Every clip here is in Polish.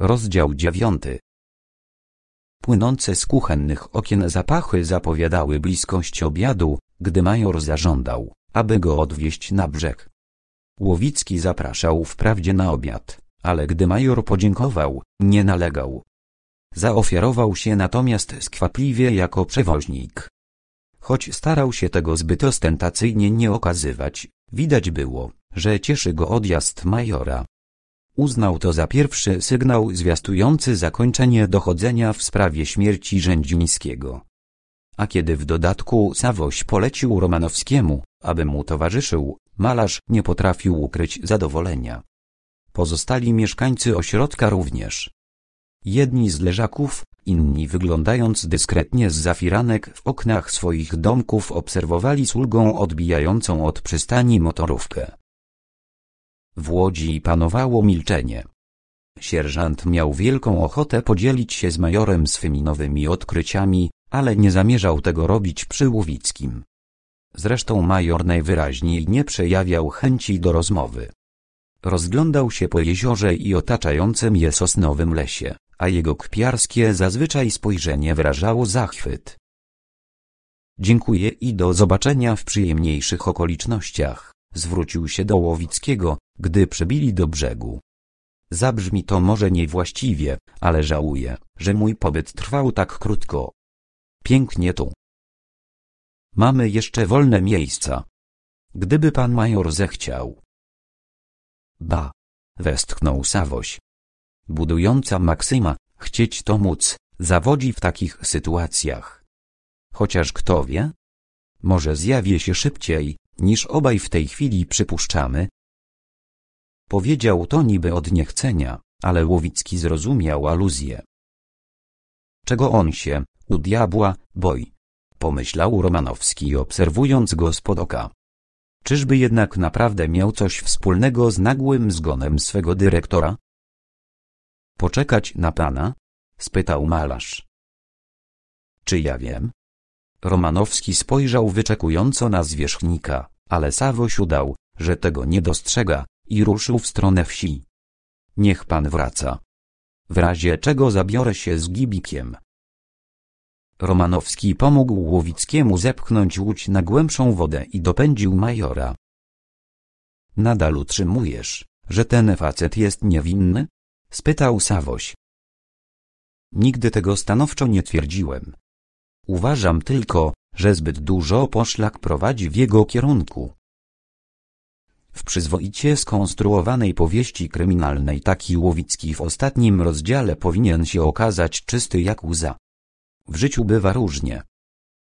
Rozdział dziewiąty. Płynące z kuchennych okien zapachy zapowiadały bliskość obiadu, gdy major zażądał, aby go odwieźć na brzeg. Łowicki zapraszał wprawdzie na obiad, ale gdy major podziękował, nie nalegał. Zaofiarował się natomiast skwapliwie jako przewoźnik. Choć starał się tego zbyt ostentacyjnie nie okazywać, widać było, że cieszy go odjazd majora. Uznał to za pierwszy sygnał zwiastujący zakończenie dochodzenia w sprawie śmierci Rzędzińskiego. A kiedy w dodatku Sawoś polecił Romanowskiemu, aby mu towarzyszył, malarz nie potrafił ukryć zadowolenia. Pozostali mieszkańcy ośrodka również. Jedni z leżaków, inni wyglądając dyskretnie z zafiranek w oknach swoich domków obserwowali z ulgą odbijającą od przystani motorówkę. W łodzi panowało milczenie. Sierżant miał wielką ochotę podzielić się z majorem swymi nowymi odkryciami, ale nie zamierzał tego robić przy Łowickim. Zresztą major najwyraźniej nie przejawiał chęci do rozmowy. Rozglądał się po jeziorze i otaczającym je sosnowym lesie, a jego kpiarskie zazwyczaj spojrzenie wyrażało zachwyt. Dziękuję i do zobaczenia w przyjemniejszych okolicznościach, zwrócił się do Łowickiego, gdy przybili do brzegu. Zabrzmi to może niewłaściwie, ale żałuję, że mój pobyt trwał tak krótko. Pięknie tu. Mamy jeszcze wolne miejsca. Gdyby pan major zechciał. Ba. Westchnął Sawoś. Budująca Maksyma, chcieć to móc, zawodzi w takich sytuacjach. Chociaż kto wie? Może zjawię się szybciej, niż obaj w tej chwili przypuszczamy, Powiedział to niby od niechcenia, ale Łowicki zrozumiał aluzję. Czego on się, u diabła, boi? Pomyślał Romanowski obserwując go spod oka. Czyżby jednak naprawdę miał coś wspólnego z nagłym zgonem swego dyrektora? Poczekać na pana? spytał malarz. Czy ja wiem? Romanowski spojrzał wyczekująco na zwierzchnika, ale Sawoś udał, że tego nie dostrzega, i ruszył w stronę wsi. Niech pan wraca. W razie czego zabiorę się z gibikiem. Romanowski pomógł Łowickiemu zepchnąć łódź na głębszą wodę i dopędził majora. Nadal utrzymujesz, że ten facet jest niewinny? spytał Sawoś. Nigdy tego stanowczo nie twierdziłem. Uważam tylko, że zbyt dużo poszlak prowadzi w jego kierunku. W przyzwoicie skonstruowanej powieści kryminalnej taki Łowicki w ostatnim rozdziale powinien się okazać czysty jak łza. W życiu bywa różnie.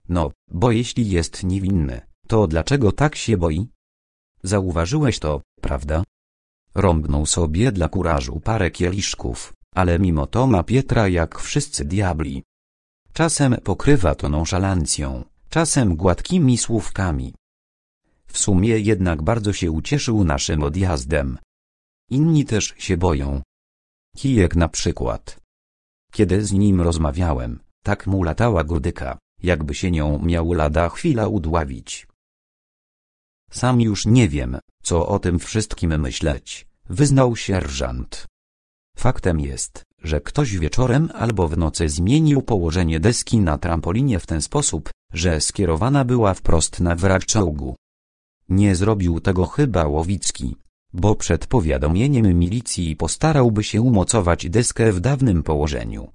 No, bo jeśli jest niewinny, to dlaczego tak się boi? Zauważyłeś to, prawda? Rąbnął sobie dla kurażu parę kieliszków, ale mimo to ma Pietra jak wszyscy diabli. Czasem pokrywa to nonszalancją, czasem gładkimi słówkami, w sumie jednak bardzo się ucieszył naszym odjazdem. Inni też się boją. Kijek na przykład. Kiedy z nim rozmawiałem, tak mu latała godyka, jakby się nią miał lada chwila udławić. Sam już nie wiem, co o tym wszystkim myśleć, wyznał sierżant. Faktem jest, że ktoś wieczorem albo w nocy zmienił położenie deski na trampolinie w ten sposób, że skierowana była wprost na wrak czołgu. Nie zrobił tego chyba Łowicki, bo przed powiadomieniem milicji postarałby się umocować deskę w dawnym położeniu.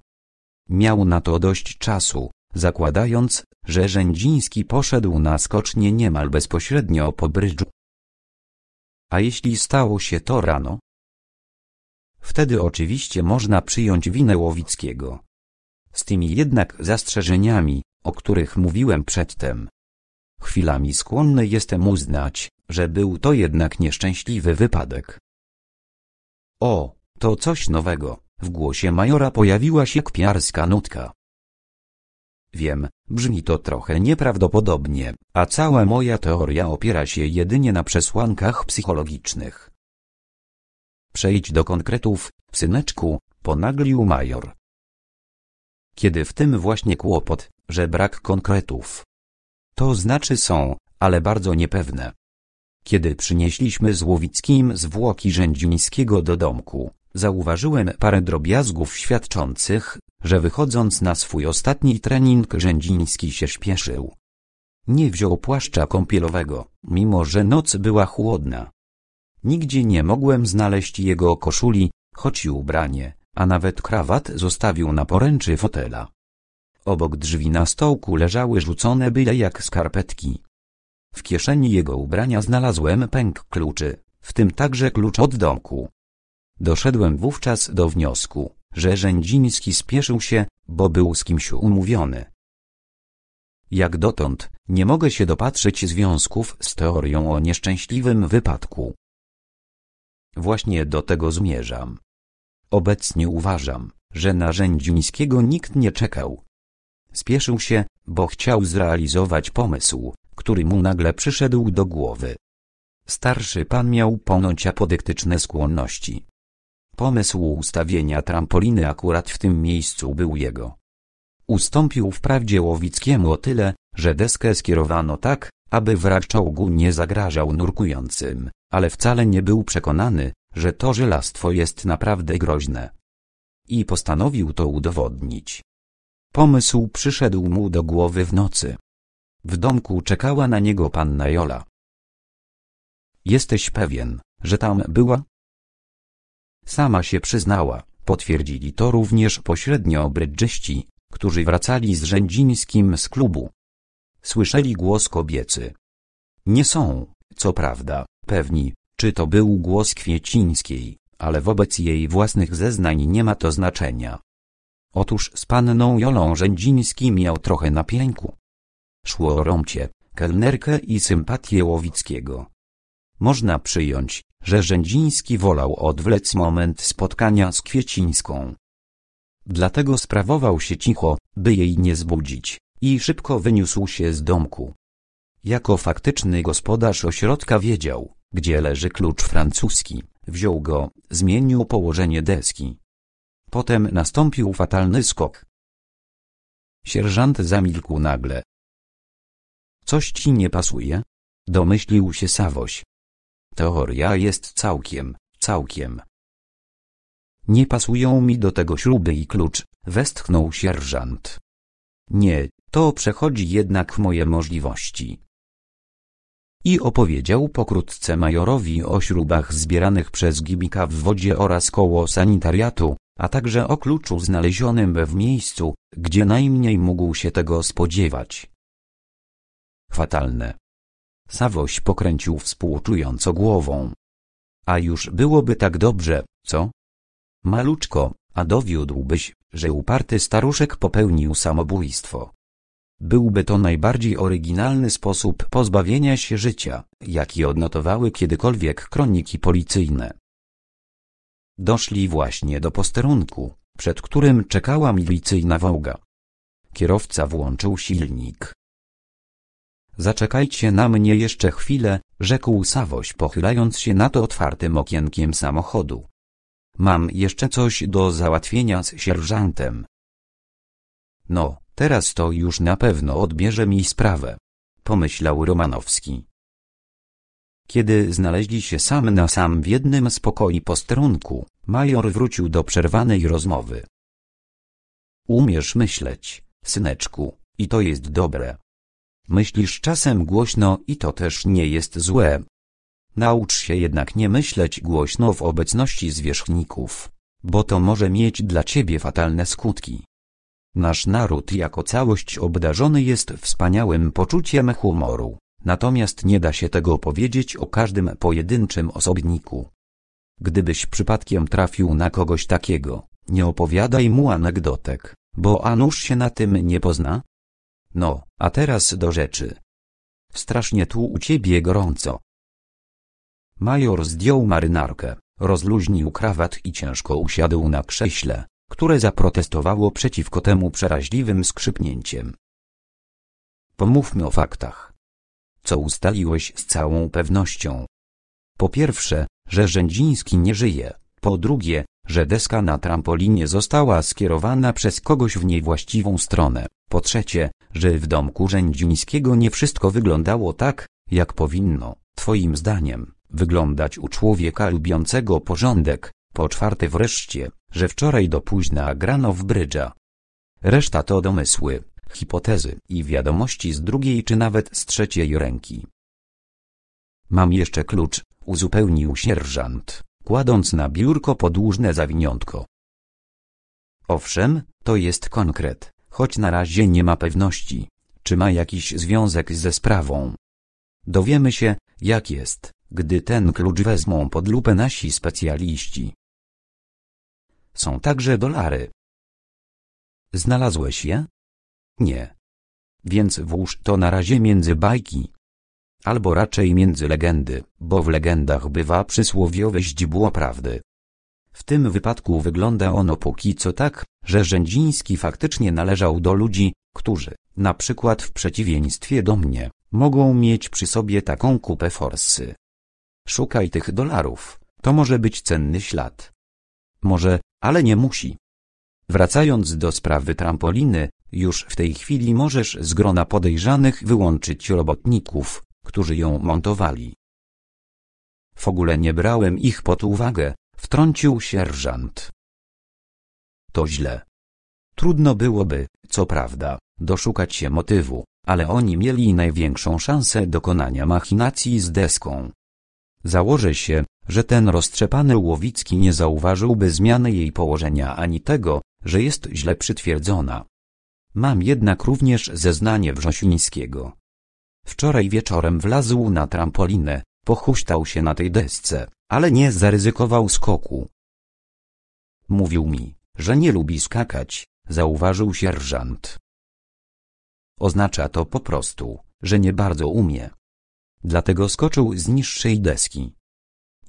Miał na to dość czasu, zakładając, że Rzędziński poszedł na skocznie niemal bezpośrednio po brydżu. A jeśli stało się to rano? Wtedy oczywiście można przyjąć winę Łowickiego. Z tymi jednak zastrzeżeniami, o których mówiłem przedtem. Chwilami skłonny jestem uznać, że był to jednak nieszczęśliwy wypadek. O, to coś nowego, w głosie majora pojawiła się kpiarska nutka. Wiem, brzmi to trochę nieprawdopodobnie, a cała moja teoria opiera się jedynie na przesłankach psychologicznych. Przejdź do konkretów, syneczku, ponaglił major. Kiedy w tym właśnie kłopot, że brak konkretów. To znaczy są, ale bardzo niepewne. Kiedy przynieśliśmy z Łowickim zwłoki Rzędzińskiego do domku, zauważyłem parę drobiazgów świadczących, że wychodząc na swój ostatni trening Rzędziński się śpieszył. Nie wziął płaszcza kąpielowego, mimo że noc była chłodna. Nigdzie nie mogłem znaleźć jego koszuli, choć i ubranie, a nawet krawat zostawił na poręczy fotela. Obok drzwi na stołku leżały rzucone byle jak skarpetki. W kieszeni jego ubrania znalazłem pęk kluczy, w tym także klucz od domku. Doszedłem wówczas do wniosku, że Rzędziński spieszył się, bo był z kimś umówiony. Jak dotąd, nie mogę się dopatrzyć związków z teorią o nieszczęśliwym wypadku. Właśnie do tego zmierzam. Obecnie uważam, że na Rzędzińskiego nikt nie czekał, Spieszył się, bo chciał zrealizować pomysł, który mu nagle przyszedł do głowy. Starszy pan miał ponoć apodyktyczne skłonności. Pomysł ustawienia trampoliny akurat w tym miejscu był jego. Ustąpił wprawdzie Łowickiemu o tyle, że deskę skierowano tak, aby wrak czołgu nie zagrażał nurkującym, ale wcale nie był przekonany, że to żelastwo jest naprawdę groźne. I postanowił to udowodnić. Pomysł przyszedł mu do głowy w nocy. W domku czekała na niego panna Jola. Jesteś pewien, że tam była? Sama się przyznała, potwierdzili to również pośrednio brydżyści, którzy wracali z rzędzińskim z klubu. Słyszeli głos kobiecy. Nie są, co prawda, pewni, czy to był głos Kwiecińskiej, ale wobec jej własnych zeznań nie ma to znaczenia. Otóż z panną Jolą Rzędziński miał trochę na pięku. Szło o Romcie, kelnerkę i sympatię Łowickiego. Można przyjąć, że Rzędziński wolał odwlec moment spotkania z Kwiecińską. Dlatego sprawował się cicho, by jej nie zbudzić, i szybko wyniósł się z domku. Jako faktyczny gospodarz ośrodka wiedział, gdzie leży klucz francuski, wziął go, zmienił położenie deski, Potem nastąpił fatalny skok. Sierżant zamilkł nagle. Coś ci nie pasuje? Domyślił się Sawoś. Teoria jest całkiem, całkiem. Nie pasują mi do tego śruby i klucz, westchnął sierżant. Nie, to przechodzi jednak moje możliwości. I opowiedział pokrótce majorowi o śrubach zbieranych przez Gibika w wodzie oraz koło sanitariatu, a także o kluczu znalezionym w miejscu, gdzie najmniej mógł się tego spodziewać. Fatalne. Sawoś pokręcił współczująco głową. A już byłoby tak dobrze, co? Maluczko, a dowiódłbyś, że uparty staruszek popełnił samobójstwo. Byłby to najbardziej oryginalny sposób pozbawienia się życia, jaki odnotowały kiedykolwiek kroniki policyjne. Doszli właśnie do posterunku, przed którym czekała milicyjna wołga. Kierowca włączył silnik. Zaczekajcie na mnie jeszcze chwilę, rzekł Sawoś pochylając się nad otwartym okienkiem samochodu. Mam jeszcze coś do załatwienia z sierżantem. No, teraz to już na pewno odbierze mi sprawę. Pomyślał Romanowski. Kiedy znaleźli się sam na sam w jednym z pokoi posterunku, major wrócił do przerwanej rozmowy. Umiesz myśleć, syneczku, i to jest dobre. Myślisz czasem głośno i to też nie jest złe. Naucz się jednak nie myśleć głośno w obecności zwierzchników, bo to może mieć dla ciebie fatalne skutki. Nasz naród jako całość obdarzony jest wspaniałym poczuciem humoru natomiast nie da się tego powiedzieć o każdym pojedynczym osobniku. Gdybyś przypadkiem trafił na kogoś takiego, nie opowiadaj mu anegdotek, bo Anusz się na tym nie pozna. No, a teraz do rzeczy. Strasznie tu u ciebie gorąco. Major zdjął marynarkę, rozluźnił krawat i ciężko usiadł na krześle, które zaprotestowało przeciwko temu przeraźliwym skrzypnięciem. Pomówmy o faktach co ustaliłeś z całą pewnością. Po pierwsze, że Rzędziński nie żyje. Po drugie, że deska na trampolinie została skierowana przez kogoś w niewłaściwą stronę. Po trzecie, że w domku Rzędzińskiego nie wszystko wyglądało tak, jak powinno, twoim zdaniem, wyglądać u człowieka lubiącego porządek. Po czwarte wreszcie, że wczoraj do późna grano w brydża. Reszta to domysły hipotezy i wiadomości z drugiej czy nawet z trzeciej ręki. Mam jeszcze klucz, uzupełnił sierżant, kładąc na biurko podłużne zawiniątko. Owszem, to jest konkret, choć na razie nie ma pewności, czy ma jakiś związek ze sprawą. Dowiemy się, jak jest, gdy ten klucz wezmą pod lupę nasi specjaliści. Są także dolary. Znalazłeś je? Nie. Więc włóż to na razie między bajki. Albo raczej między legendy, bo w legendach bywa przysłowiowe źdźbło prawdy. W tym wypadku wygląda ono póki co tak, że Rzędziński faktycznie należał do ludzi, którzy, na przykład w przeciwieństwie do mnie, mogą mieć przy sobie taką kupę forsy. Szukaj tych dolarów, to może być cenny ślad. Może, ale nie musi. Wracając do sprawy trampoliny, już w tej chwili możesz z grona podejrzanych wyłączyć robotników, którzy ją montowali. W ogóle nie brałem ich pod uwagę, wtrącił sierżant. To źle. Trudno byłoby, co prawda, doszukać się motywu, ale oni mieli największą szansę dokonania machinacji z deską. Założę się, że ten roztrzepany Łowicki nie zauważyłby zmiany jej położenia ani tego, że jest źle przytwierdzona. Mam jednak również zeznanie Wrzosińskiego. Wczoraj wieczorem wlazł na trampolinę, pochuśtał się na tej desce, ale nie zaryzykował skoku. Mówił mi, że nie lubi skakać, zauważył sierżant. Oznacza to po prostu, że nie bardzo umie. Dlatego skoczył z niższej deski.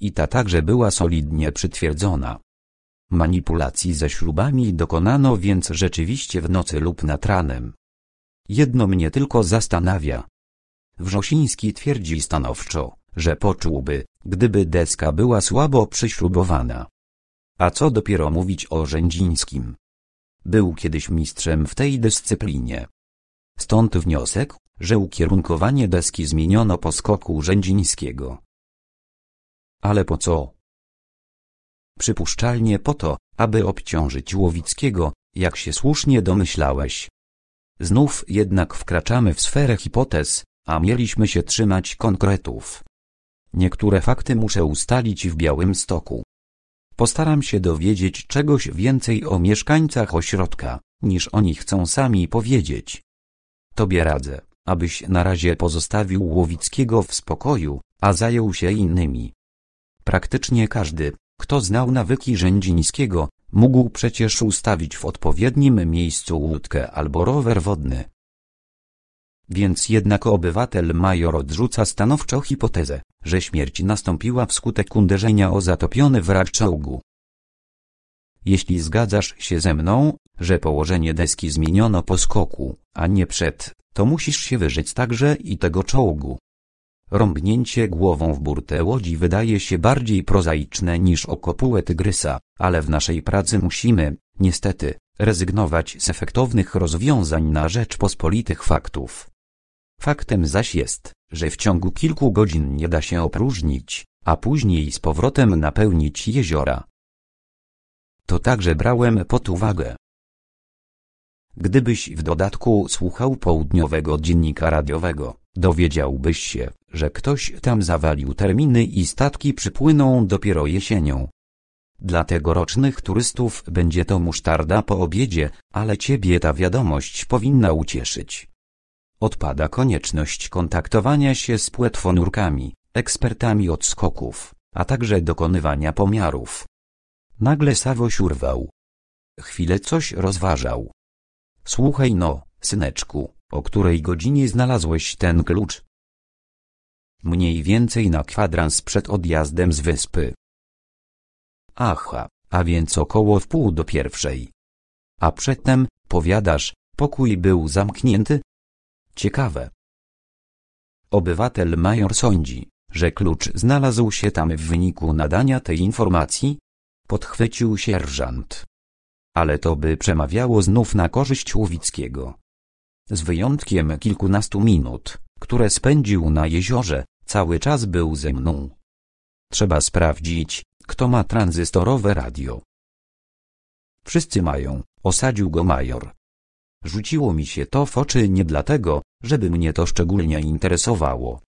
I ta także była solidnie przytwierdzona. Manipulacji ze śrubami dokonano więc rzeczywiście w nocy lub nad ranem. Jedno mnie tylko zastanawia. Wrzosiński twierdzi stanowczo, że poczułby, gdyby deska była słabo przyśrubowana. A co dopiero mówić o Rzędzińskim. Był kiedyś mistrzem w tej dyscyplinie. Stąd wniosek, że ukierunkowanie deski zmieniono po skoku Rzędzińskiego. Ale po co? przypuszczalnie po to, aby obciążyć Łowickiego, jak się słusznie domyślałeś. Znów jednak wkraczamy w sferę hipotez, a mieliśmy się trzymać konkretów. Niektóre fakty muszę ustalić w Białym Stoku. Postaram się dowiedzieć czegoś więcej o mieszkańcach ośrodka, niż oni chcą sami powiedzieć. Tobie radzę, abyś na razie pozostawił Łowickiego w spokoju, a zajął się innymi. Praktycznie każdy, kto znał nawyki rzędzińskiego, mógł przecież ustawić w odpowiednim miejscu łódkę albo rower wodny. Więc jednak obywatel major odrzuca stanowczo hipotezę, że śmierć nastąpiła wskutek uderzenia o zatopiony wrak czołgu. Jeśli zgadzasz się ze mną, że położenie deski zmieniono po skoku, a nie przed, to musisz się wyrzec także i tego czołgu. Rąbnięcie głową w burtę łodzi wydaje się bardziej prozaiczne niż okopułę tygrysa, ale w naszej pracy musimy, niestety, rezygnować z efektownych rozwiązań na rzecz pospolitych faktów. Faktem zaś jest, że w ciągu kilku godzin nie da się opróżnić, a później z powrotem napełnić jeziora. To także brałem pod uwagę. Gdybyś w dodatku słuchał południowego dziennika radiowego, dowiedziałbyś się, że ktoś tam zawalił terminy i statki przypłyną dopiero jesienią. Dla tegorocznych turystów będzie to musztarda po obiedzie, ale ciebie ta wiadomość powinna ucieszyć. Odpada konieczność kontaktowania się z płetwonurkami, ekspertami od skoków, a także dokonywania pomiarów. Nagle Sawoś urwał. Chwilę coś rozważał Słuchaj no, syneczku, o której godzinie znalazłeś ten klucz? Mniej więcej na kwadrans przed odjazdem z wyspy. Aha, a więc około wpół do pierwszej. A przedtem, powiadasz, pokój był zamknięty? Ciekawe. Obywatel major sądzi, że klucz znalazł się tam w wyniku nadania tej informacji? Podchwycił sierżant ale to by przemawiało znów na korzyść Łowickiego. Z wyjątkiem kilkunastu minut, które spędził na jeziorze, cały czas był ze mną. Trzeba sprawdzić, kto ma tranzystorowe radio. Wszyscy mają, osadził go major. Rzuciło mi się to w oczy nie dlatego, żeby mnie to szczególnie interesowało.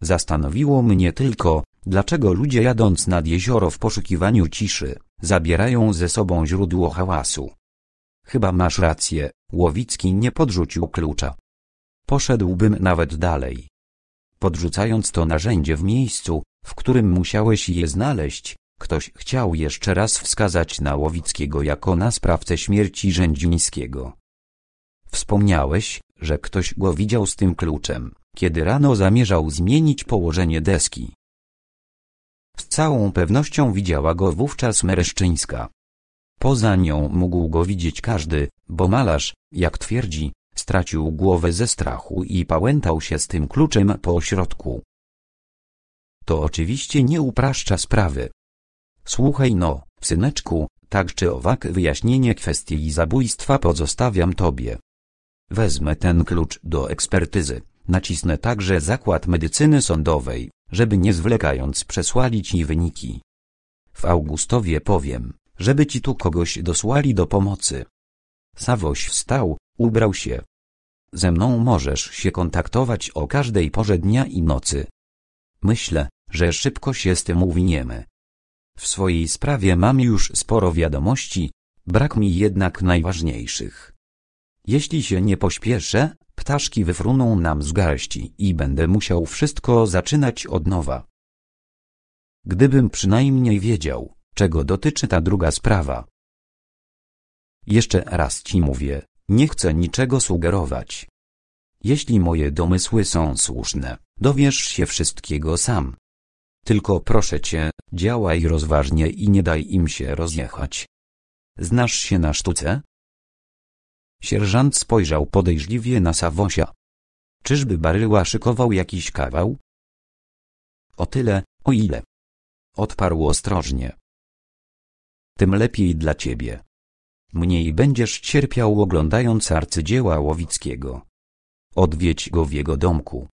Zastanowiło mnie tylko, Dlaczego ludzie jadąc nad jezioro w poszukiwaniu ciszy, zabierają ze sobą źródło hałasu? Chyba masz rację, Łowicki nie podrzucił klucza. Poszedłbym nawet dalej. Podrzucając to narzędzie w miejscu, w którym musiałeś je znaleźć, ktoś chciał jeszcze raz wskazać na Łowickiego jako na sprawcę śmierci Rzędzińskiego. Wspomniałeś, że ktoś go widział z tym kluczem, kiedy rano zamierzał zmienić położenie deski. Z całą pewnością widziała go wówczas Mereszczyńska. Poza nią mógł go widzieć każdy, bo malarz, jak twierdzi, stracił głowę ze strachu i pałętał się z tym kluczem po ośrodku. To oczywiście nie upraszcza sprawy. Słuchaj no, syneczku, tak czy owak wyjaśnienie kwestii zabójstwa pozostawiam tobie. Wezmę ten klucz do ekspertyzy, nacisnę także zakład medycyny sądowej żeby nie zwlekając przesłali ci wyniki. W Augustowie powiem, żeby ci tu kogoś dosłali do pomocy. Sawoś wstał, ubrał się. Ze mną możesz się kontaktować o każdej porze dnia i nocy. Myślę, że szybko się z tym uwiniemy. W swojej sprawie mam już sporo wiadomości, brak mi jednak najważniejszych. Jeśli się nie pośpieszę, Ptaszki wyfruną nam z garści i będę musiał wszystko zaczynać od nowa. Gdybym przynajmniej wiedział, czego dotyczy ta druga sprawa. Jeszcze raz ci mówię, nie chcę niczego sugerować. Jeśli moje domysły są słuszne, dowiesz się wszystkiego sam. Tylko proszę cię, działaj rozważnie i nie daj im się rozjechać. Znasz się na sztuce? Sierżant spojrzał podejrzliwie na Sawosia. Czyżby baryła szykował jakiś kawał? O tyle, o ile. Odparł ostrożnie. Tym lepiej dla ciebie. Mniej będziesz cierpiał oglądając arcydzieła Łowickiego. Odwiedź go w jego domku.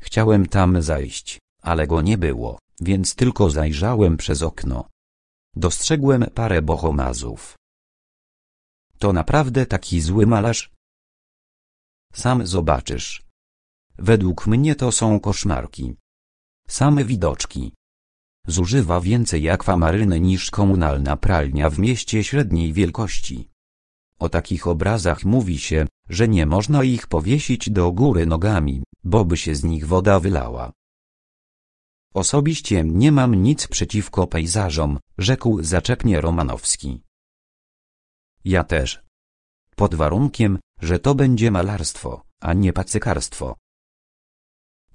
Chciałem tam zajść, ale go nie było, więc tylko zajrzałem przez okno. Dostrzegłem parę bohomazów. To naprawdę taki zły malarz? Sam zobaczysz. Według mnie to są koszmarki. Same widoczki. Zużywa więcej akwamaryny niż komunalna pralnia w mieście średniej wielkości. O takich obrazach mówi się, że nie można ich powiesić do góry nogami, bo by się z nich woda wylała. Osobiście nie mam nic przeciwko pejzażom, rzekł zaczepnie Romanowski. Ja też. Pod warunkiem, że to będzie malarstwo, a nie pacykarstwo.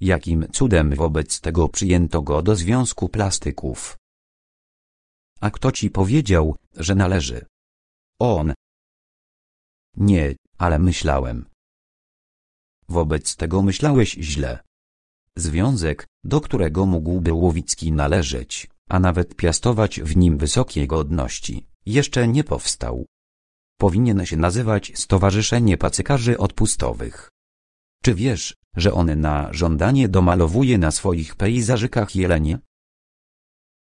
Jakim cudem wobec tego przyjęto go do Związku Plastyków? A kto ci powiedział, że należy? On. Nie, ale myślałem. Wobec tego myślałeś źle. Związek, do którego mógłby Łowicki należeć, a nawet piastować w nim wysokiej godności, jeszcze nie powstał powinien się nazywać Stowarzyszenie Pacykarzy Odpustowych. Czy wiesz, że on na żądanie domalowuje na swoich pejzażykach jelenie?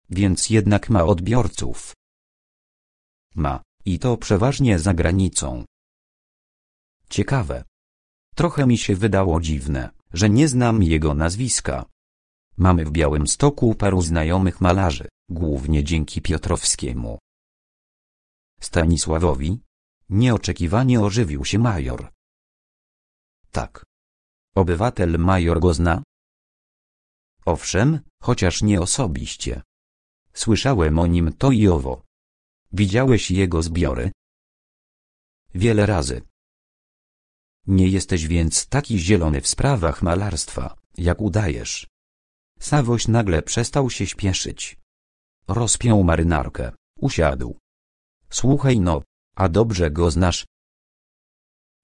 Więc jednak ma odbiorców. Ma, i to przeważnie za granicą. Ciekawe. Trochę mi się wydało dziwne, że nie znam jego nazwiska. Mamy w Białym Stoku paru znajomych malarzy, głównie dzięki Piotrowskiemu. Stanisławowi, Nieoczekiwanie ożywił się major. Tak. Obywatel major go zna? Owszem, chociaż nie osobiście. Słyszałem o nim to i owo. Widziałeś jego zbiory? Wiele razy. Nie jesteś więc taki zielony w sprawach malarstwa, jak udajesz. Sawoś nagle przestał się śpieszyć. Rozpiął marynarkę, usiadł. Słuchaj no, a dobrze go znasz.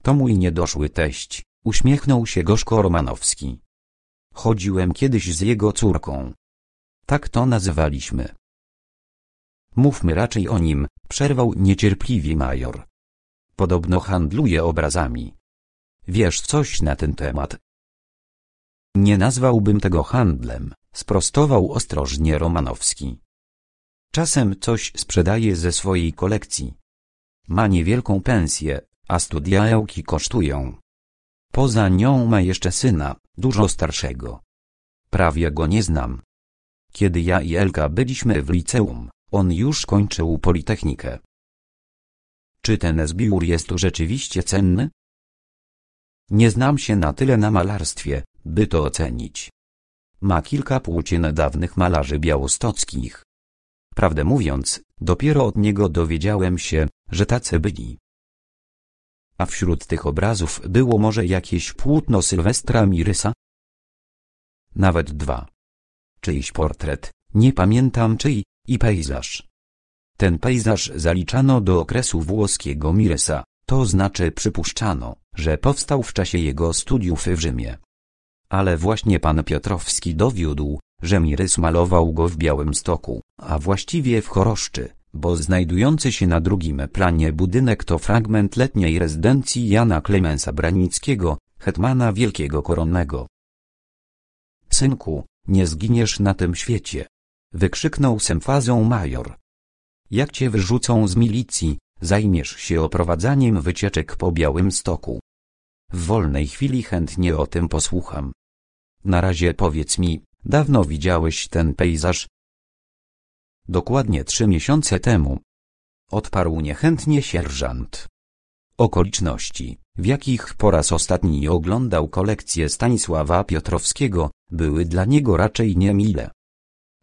To mój niedoszły teść, uśmiechnął się gorzko Romanowski. Chodziłem kiedyś z jego córką. Tak to nazywaliśmy. Mówmy raczej o nim, przerwał niecierpliwie major. Podobno handluje obrazami. Wiesz coś na ten temat? Nie nazwałbym tego handlem, sprostował ostrożnie Romanowski. Czasem coś sprzedaje ze swojej kolekcji, ma niewielką pensję, a studia Ełki kosztują. Poza nią ma jeszcze syna, dużo starszego. Prawie go nie znam. Kiedy ja i Elka byliśmy w liceum, on już kończył politechnikę. Czy ten zbiór jest rzeczywiście cenny? Nie znam się na tyle na malarstwie, by to ocenić. Ma kilka płócien dawnych malarzy białostockich. Prawdę mówiąc, dopiero od niego dowiedziałem się, że tacy byli. A wśród tych obrazów było może jakieś płótno Sylwestra Mirysa? Nawet dwa. Czyjś portret, nie pamiętam czyj, i pejzaż. Ten pejzaż zaliczano do okresu włoskiego Mirysa, to znaczy przypuszczano, że powstał w czasie jego studiów w Rzymie. Ale właśnie pan Piotrowski dowiódł, że Mirys malował go w Białym Stoku, a właściwie w Choroszczy bo znajdujący się na drugim planie budynek to fragment letniej rezydencji Jana Klemensa Branickiego, hetmana Wielkiego Koronnego. Synku, nie zginiesz na tym świecie! Wykrzyknął z major. Jak cię wyrzucą z milicji, zajmiesz się oprowadzaniem wycieczek po Białym Stoku. W wolnej chwili chętnie o tym posłucham. Na razie powiedz mi, dawno widziałeś ten pejzaż, dokładnie trzy miesiące temu. Odparł niechętnie sierżant. Okoliczności, w jakich po raz ostatni oglądał kolekcję Stanisława Piotrowskiego, były dla niego raczej niemile.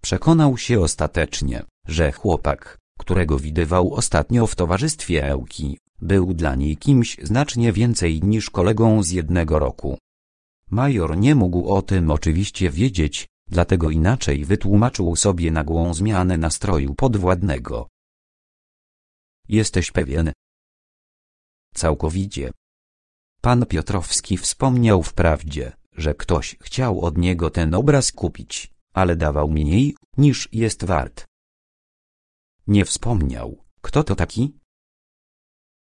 Przekonał się ostatecznie, że chłopak, którego widywał ostatnio w towarzystwie Ełki, był dla niej kimś znacznie więcej niż kolegą z jednego roku. Major nie mógł o tym oczywiście wiedzieć, Dlatego inaczej wytłumaczył sobie nagłą zmianę nastroju podwładnego. Jesteś pewien? Całkowicie. Pan Piotrowski wspomniał wprawdzie, że ktoś chciał od niego ten obraz kupić, ale dawał mniej, niż jest wart. Nie wspomniał, kto to taki?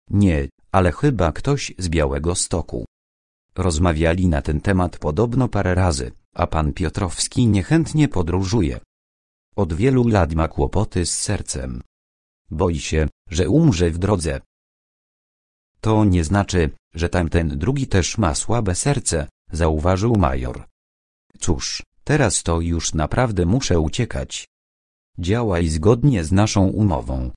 Nie, ale chyba ktoś z Białego Stoku. Rozmawiali na ten temat podobno parę razy, a pan Piotrowski niechętnie podróżuje. Od wielu lat ma kłopoty z sercem. Boi się, że umrze w drodze. To nie znaczy, że tamten drugi też ma słabe serce, zauważył major. Cóż, teraz to już naprawdę muszę uciekać. Działaj zgodnie z naszą umową.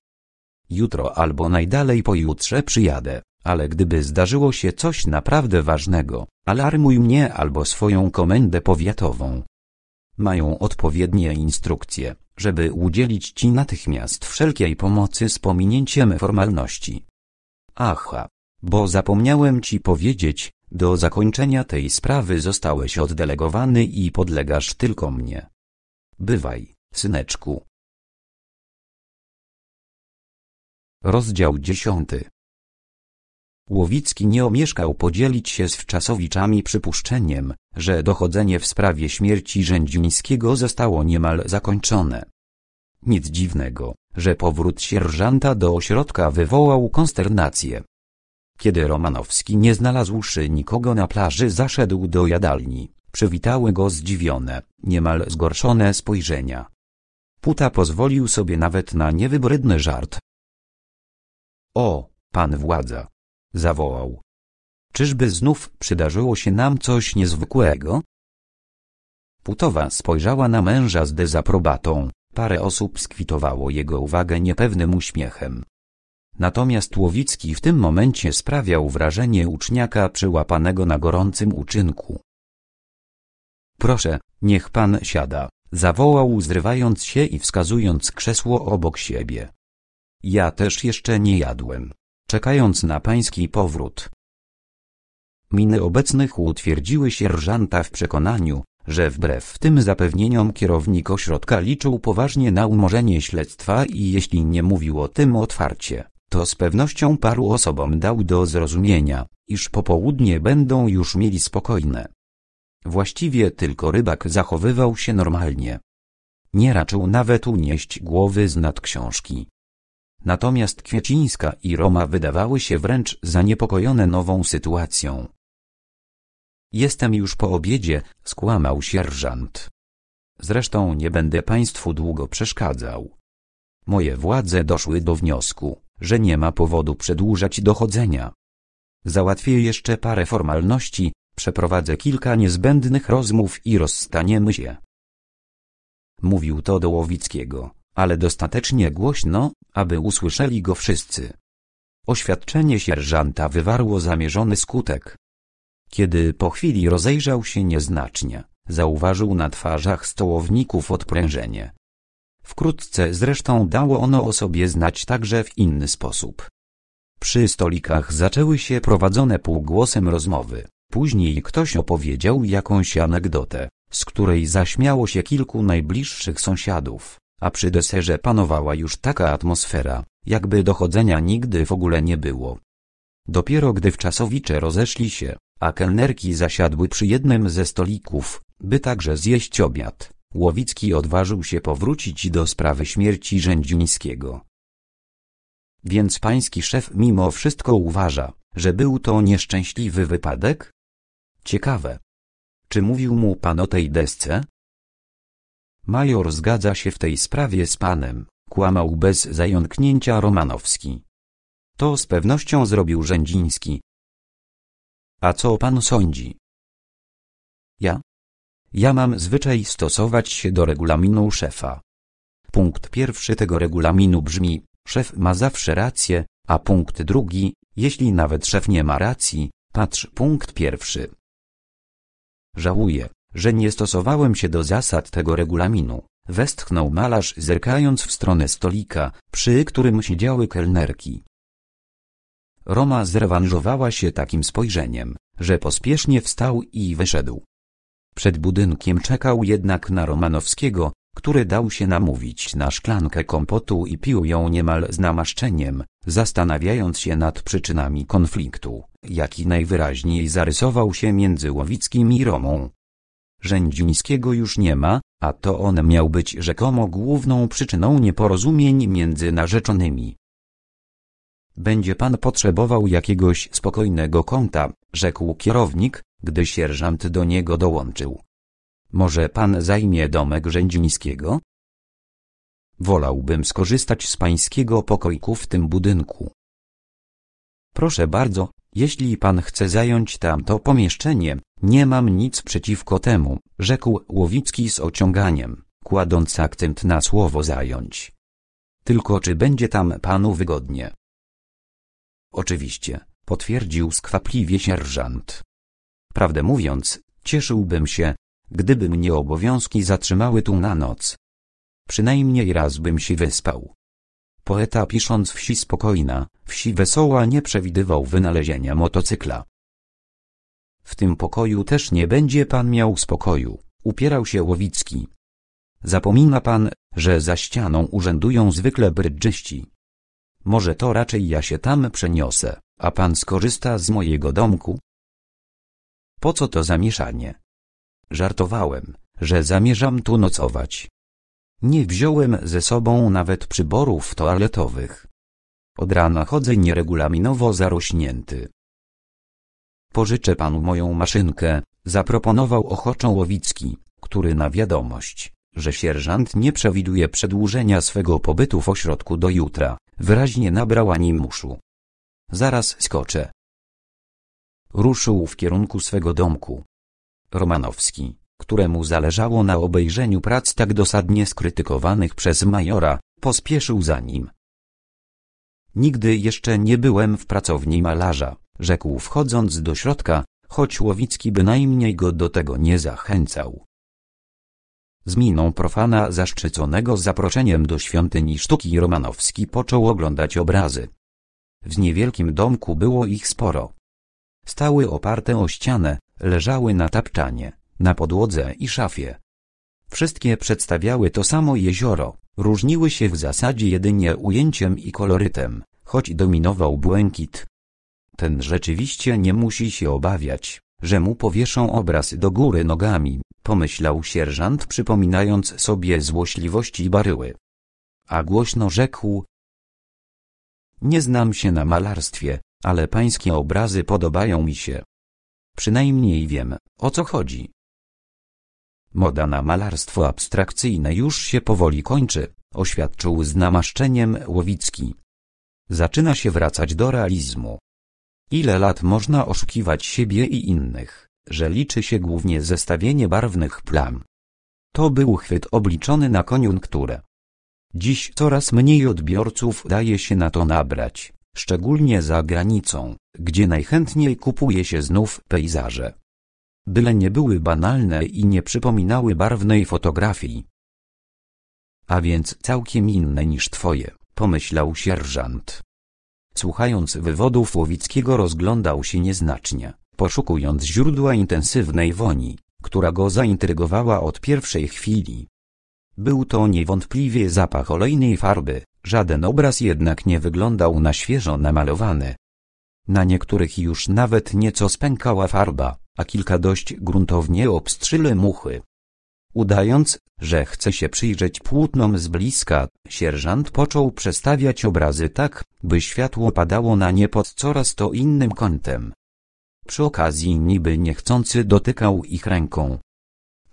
Jutro albo najdalej pojutrze przyjadę. Ale gdyby zdarzyło się coś naprawdę ważnego, alarmuj mnie albo swoją komendę powiatową. Mają odpowiednie instrukcje, żeby udzielić ci natychmiast wszelkiej pomocy z pominięciem formalności. Aha, bo zapomniałem ci powiedzieć, do zakończenia tej sprawy zostałeś oddelegowany i podlegasz tylko mnie. Bywaj, syneczku. Rozdział dziesiąty Łowicki nie omieszkał podzielić się z wczasowiczami przypuszczeniem, że dochodzenie w sprawie śmierci Rzędzińskiego zostało niemal zakończone. Nic dziwnego, że powrót sierżanta do ośrodka wywołał konsternację. Kiedy Romanowski nie znalazłszy nikogo na plaży zaszedł do jadalni, przywitały go zdziwione, niemal zgorszone spojrzenia. Puta pozwolił sobie nawet na niewybrydny żart. O, pan władza, zawołał. Czyżby znów przydarzyło się nam coś niezwykłego? Putowa spojrzała na męża z dezaprobatą, parę osób skwitowało jego uwagę niepewnym uśmiechem. Natomiast Łowicki w tym momencie sprawiał wrażenie uczniaka przyłapanego na gorącym uczynku. Proszę, niech pan siada, zawołał zrywając się i wskazując krzesło obok siebie. Ja też jeszcze nie jadłem czekając na pański powrót. Miny obecnych utwierdziły sierżanta w przekonaniu, że wbrew tym zapewnieniom kierownik ośrodka liczył poważnie na umorzenie śledztwa i jeśli nie mówił o tym otwarcie, to z pewnością paru osobom dał do zrozumienia, iż popołudnie będą już mieli spokojne. Właściwie tylko rybak zachowywał się normalnie. Nie raczył nawet unieść głowy z nad książki. Natomiast Kwiecińska i Roma wydawały się wręcz zaniepokojone nową sytuacją. Jestem już po obiedzie, skłamał sierżant. Zresztą nie będę państwu długo przeszkadzał. Moje władze doszły do wniosku, że nie ma powodu przedłużać dochodzenia. Załatwię jeszcze parę formalności, przeprowadzę kilka niezbędnych rozmów i rozstaniemy się. Mówił to do Łowickiego, ale dostatecznie głośno, aby usłyszeli go wszyscy. Oświadczenie sierżanta wywarło zamierzony skutek. Kiedy po chwili rozejrzał się nieznacznie, zauważył na twarzach stołowników odprężenie. Wkrótce zresztą dało ono o sobie znać także w inny sposób. Przy stolikach zaczęły się prowadzone półgłosem rozmowy. Później ktoś opowiedział jakąś anegdotę, z której zaśmiało się kilku najbliższych sąsiadów a przy deserze panowała już taka atmosfera, jakby dochodzenia nigdy w ogóle nie było. Dopiero gdy wczasowicze rozeszli się, a kelnerki zasiadły przy jednym ze stolików, by także zjeść obiad, Łowicki odważył się powrócić do sprawy śmierci Rzędzińskiego. Więc pański szef mimo wszystko uważa, że był to nieszczęśliwy wypadek? Ciekawe. Czy mówił mu pan o tej desce? Major zgadza się w tej sprawie z panem, kłamał bez zająknięcia Romanowski. To z pewnością zrobił Rzędziński. A co pan sądzi? Ja? Ja mam zwyczaj stosować się do regulaminu szefa. Punkt pierwszy tego regulaminu brzmi, szef ma zawsze rację, a punkt drugi, jeśli nawet szef nie ma racji, patrz punkt pierwszy. Żałuję, że nie stosowałem się do zasad tego regulaminu, westchnął malarz zerkając w stronę stolika, przy którym siedziały kelnerki. Roma zrewanżowała się takim spojrzeniem, że pospiesznie wstał i wyszedł. Przed budynkiem czekał jednak na Romanowskiego, który dał się namówić na szklankę kompotu i pił ją niemal z namaszczeniem, zastanawiając się nad przyczynami konfliktu, jaki najwyraźniej zarysował się między Łowickim i Romą. Rzędzińskiego już nie ma, a to on miał być rzekomo główną przyczyną nieporozumień między narzeczonymi. Będzie pan potrzebował jakiegoś spokojnego kąta, rzekł kierownik, gdy sierżant do niego dołączył. Może pan zajmie domek Rzędzińskiego? Wolałbym skorzystać z pańskiego pokoiku w tym budynku. Proszę bardzo, jeśli pan chce zająć tamto pomieszczenie, nie mam nic przeciwko temu, rzekł Łowicki z ociąganiem, kładąc akcent na słowo zająć. Tylko czy będzie tam panu wygodnie? Oczywiście, potwierdził skwapliwie sierżant. Prawdę mówiąc, cieszyłbym się, gdyby mnie obowiązki zatrzymały tu na noc. Przynajmniej raz bym się wyspał. Poeta pisząc wsi spokojna, wsi wesoła nie przewidywał wynalezienia motocykla. W tym pokoju też nie będzie pan miał spokoju, upierał się Łowicki. Zapomina pan, że za ścianą urzędują zwykle brydżyści. Może to raczej ja się tam przeniosę, a pan skorzysta z mojego domku? Po co to zamieszanie? Żartowałem, że zamierzam tu nocować. Nie wziąłem ze sobą nawet przyborów toaletowych. Od rana chodzę nieregulaminowo zarośnięty. Pożyczę panu moją maszynkę, zaproponował ochoczo Łowicki, który na wiadomość, że sierżant nie przewiduje przedłużenia swego pobytu w ośrodku do jutra, wyraźnie nabrał muszu. Zaraz skoczę. Ruszył w kierunku swego domku. Romanowski, któremu zależało na obejrzeniu prac tak dosadnie skrytykowanych przez majora, pospieszył za nim. Nigdy jeszcze nie byłem w pracowni malarza, rzekł wchodząc do środka, choć Łowicki bynajmniej go do tego nie zachęcał. Z miną profana zaszczyconego zaproszeniem do świątyni sztuki Romanowski począł oglądać obrazy. W niewielkim domku było ich sporo. Stały oparte o ścianę, leżały na tapczanie, na podłodze i szafie. Wszystkie przedstawiały to samo jezioro, różniły się w zasadzie jedynie ujęciem i kolorytem, choć dominował błękit. Ten rzeczywiście nie musi się obawiać, że mu powieszą obraz do góry nogami, pomyślał sierżant przypominając sobie złośliwości baryły. A głośno rzekł Nie znam się na malarstwie, ale pańskie obrazy podobają mi się. Przynajmniej wiem, o co chodzi. Moda na malarstwo abstrakcyjne już się powoli kończy, oświadczył z namaszczeniem Łowicki. Zaczyna się wracać do realizmu. Ile lat można oszukiwać siebie i innych, że liczy się głównie zestawienie barwnych plam? To był chwyt obliczony na koniunkturę. Dziś coraz mniej odbiorców daje się na to nabrać, szczególnie za granicą, gdzie najchętniej kupuje się znów pejzaże byle nie były banalne i nie przypominały barwnej fotografii. A więc całkiem inne niż twoje, pomyślał sierżant. Słuchając wywodów Łowickiego rozglądał się nieznacznie, poszukując źródła intensywnej woni, która go zaintrygowała od pierwszej chwili. Był to niewątpliwie zapach olejnej farby, żaden obraz jednak nie wyglądał na świeżo namalowany. Na niektórych już nawet nieco spękała farba, a kilka dość gruntownie obstrzyły muchy. Udając, że chce się przyjrzeć płótnom z bliska, sierżant począł przestawiać obrazy tak, by światło padało na nie pod coraz to innym kątem. Przy okazji niby niechcący dotykał ich ręką.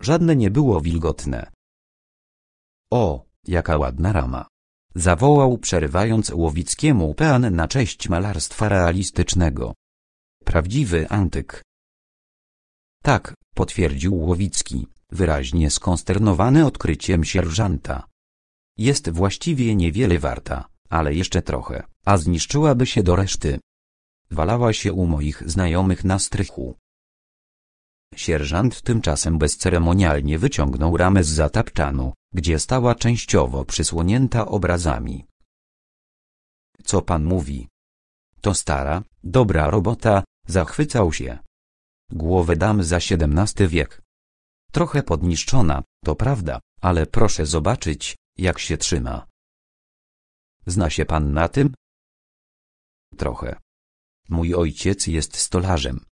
Żadne nie było wilgotne. O, jaka ładna rama! Zawołał przerywając Łowickiemu pean na cześć malarstwa realistycznego. Prawdziwy antyk. Tak, potwierdził Łowicki, wyraźnie skonsternowany odkryciem sierżanta. Jest właściwie niewiele warta, ale jeszcze trochę, a zniszczyłaby się do reszty. Walała się u moich znajomych na strychu. Sierżant tymczasem bezceremonialnie wyciągnął ramę z zatapczanu, gdzie stała częściowo przysłonięta obrazami. Co pan mówi? To stara, dobra robota, zachwycał się. Głowę dam za XVII wiek. Trochę podniszczona, to prawda, ale proszę zobaczyć, jak się trzyma. Zna się pan na tym? Trochę. Mój ojciec jest stolarzem.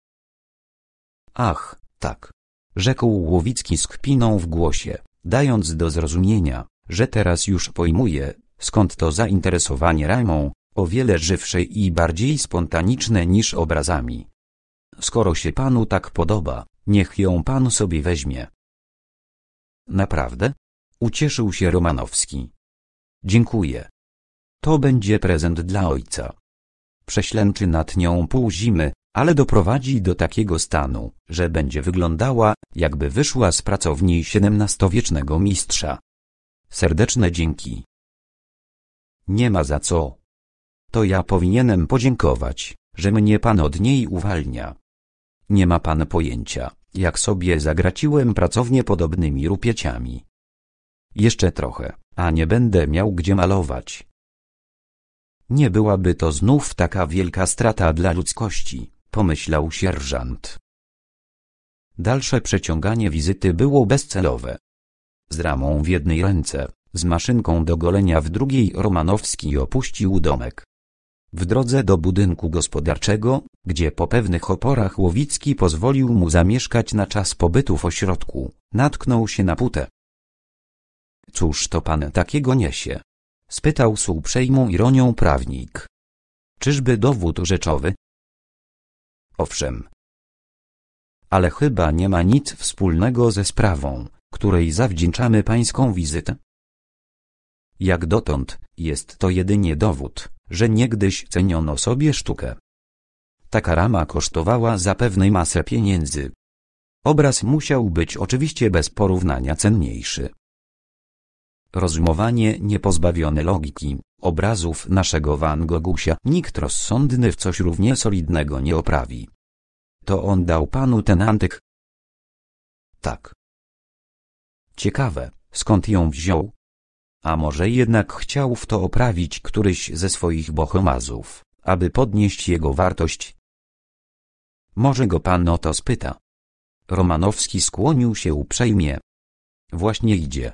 Ach, tak. Rzekł Łowicki z kpiną w głosie, dając do zrozumienia, że teraz już pojmuje, skąd to zainteresowanie ramą, o wiele żywsze i bardziej spontaniczne niż obrazami. Skoro się panu tak podoba, niech ją pan sobie weźmie. Naprawdę? Ucieszył się Romanowski. Dziękuję. To będzie prezent dla ojca. Prześlęczy nad nią pół zimy, ale doprowadzi do takiego stanu, że będzie wyglądała, jakby wyszła z pracowni XVII-wiecznego mistrza. Serdeczne dzięki. Nie ma za co. To ja powinienem podziękować, że mnie pan od niej uwalnia. Nie ma pan pojęcia, jak sobie zagraciłem pracownie podobnymi rupieciami. Jeszcze trochę, a nie będę miał gdzie malować. Nie byłaby to znów taka wielka strata dla ludzkości, pomyślał sierżant. Dalsze przeciąganie wizyty było bezcelowe. Z ramą w jednej ręce, z maszynką do golenia w drugiej Romanowski opuścił domek. W drodze do budynku gospodarczego, gdzie po pewnych oporach Łowicki pozwolił mu zamieszkać na czas pobytu w ośrodku, natknął się na putę. Cóż to pan takiego niesie? spytał z uprzejmą ironią prawnik. Czyżby dowód rzeczowy? Owszem. Ale chyba nie ma nic wspólnego ze sprawą, której zawdzięczamy pańską wizytę. Jak dotąd, jest to jedynie dowód, że niegdyś ceniono sobie sztukę. Taka rama kosztowała zapewne masę pieniędzy. Obraz musiał być oczywiście bez porównania cenniejszy. Rozumowanie niepozbawione logiki, obrazów naszego Van Gogusia nikt rozsądny w coś równie solidnego nie oprawi. To on dał panu ten antyk? Tak. Ciekawe, skąd ją wziął? A może jednak chciał w to oprawić któryś ze swoich bohomazów, aby podnieść jego wartość? Może go pan o to spyta. Romanowski skłonił się uprzejmie. Właśnie idzie.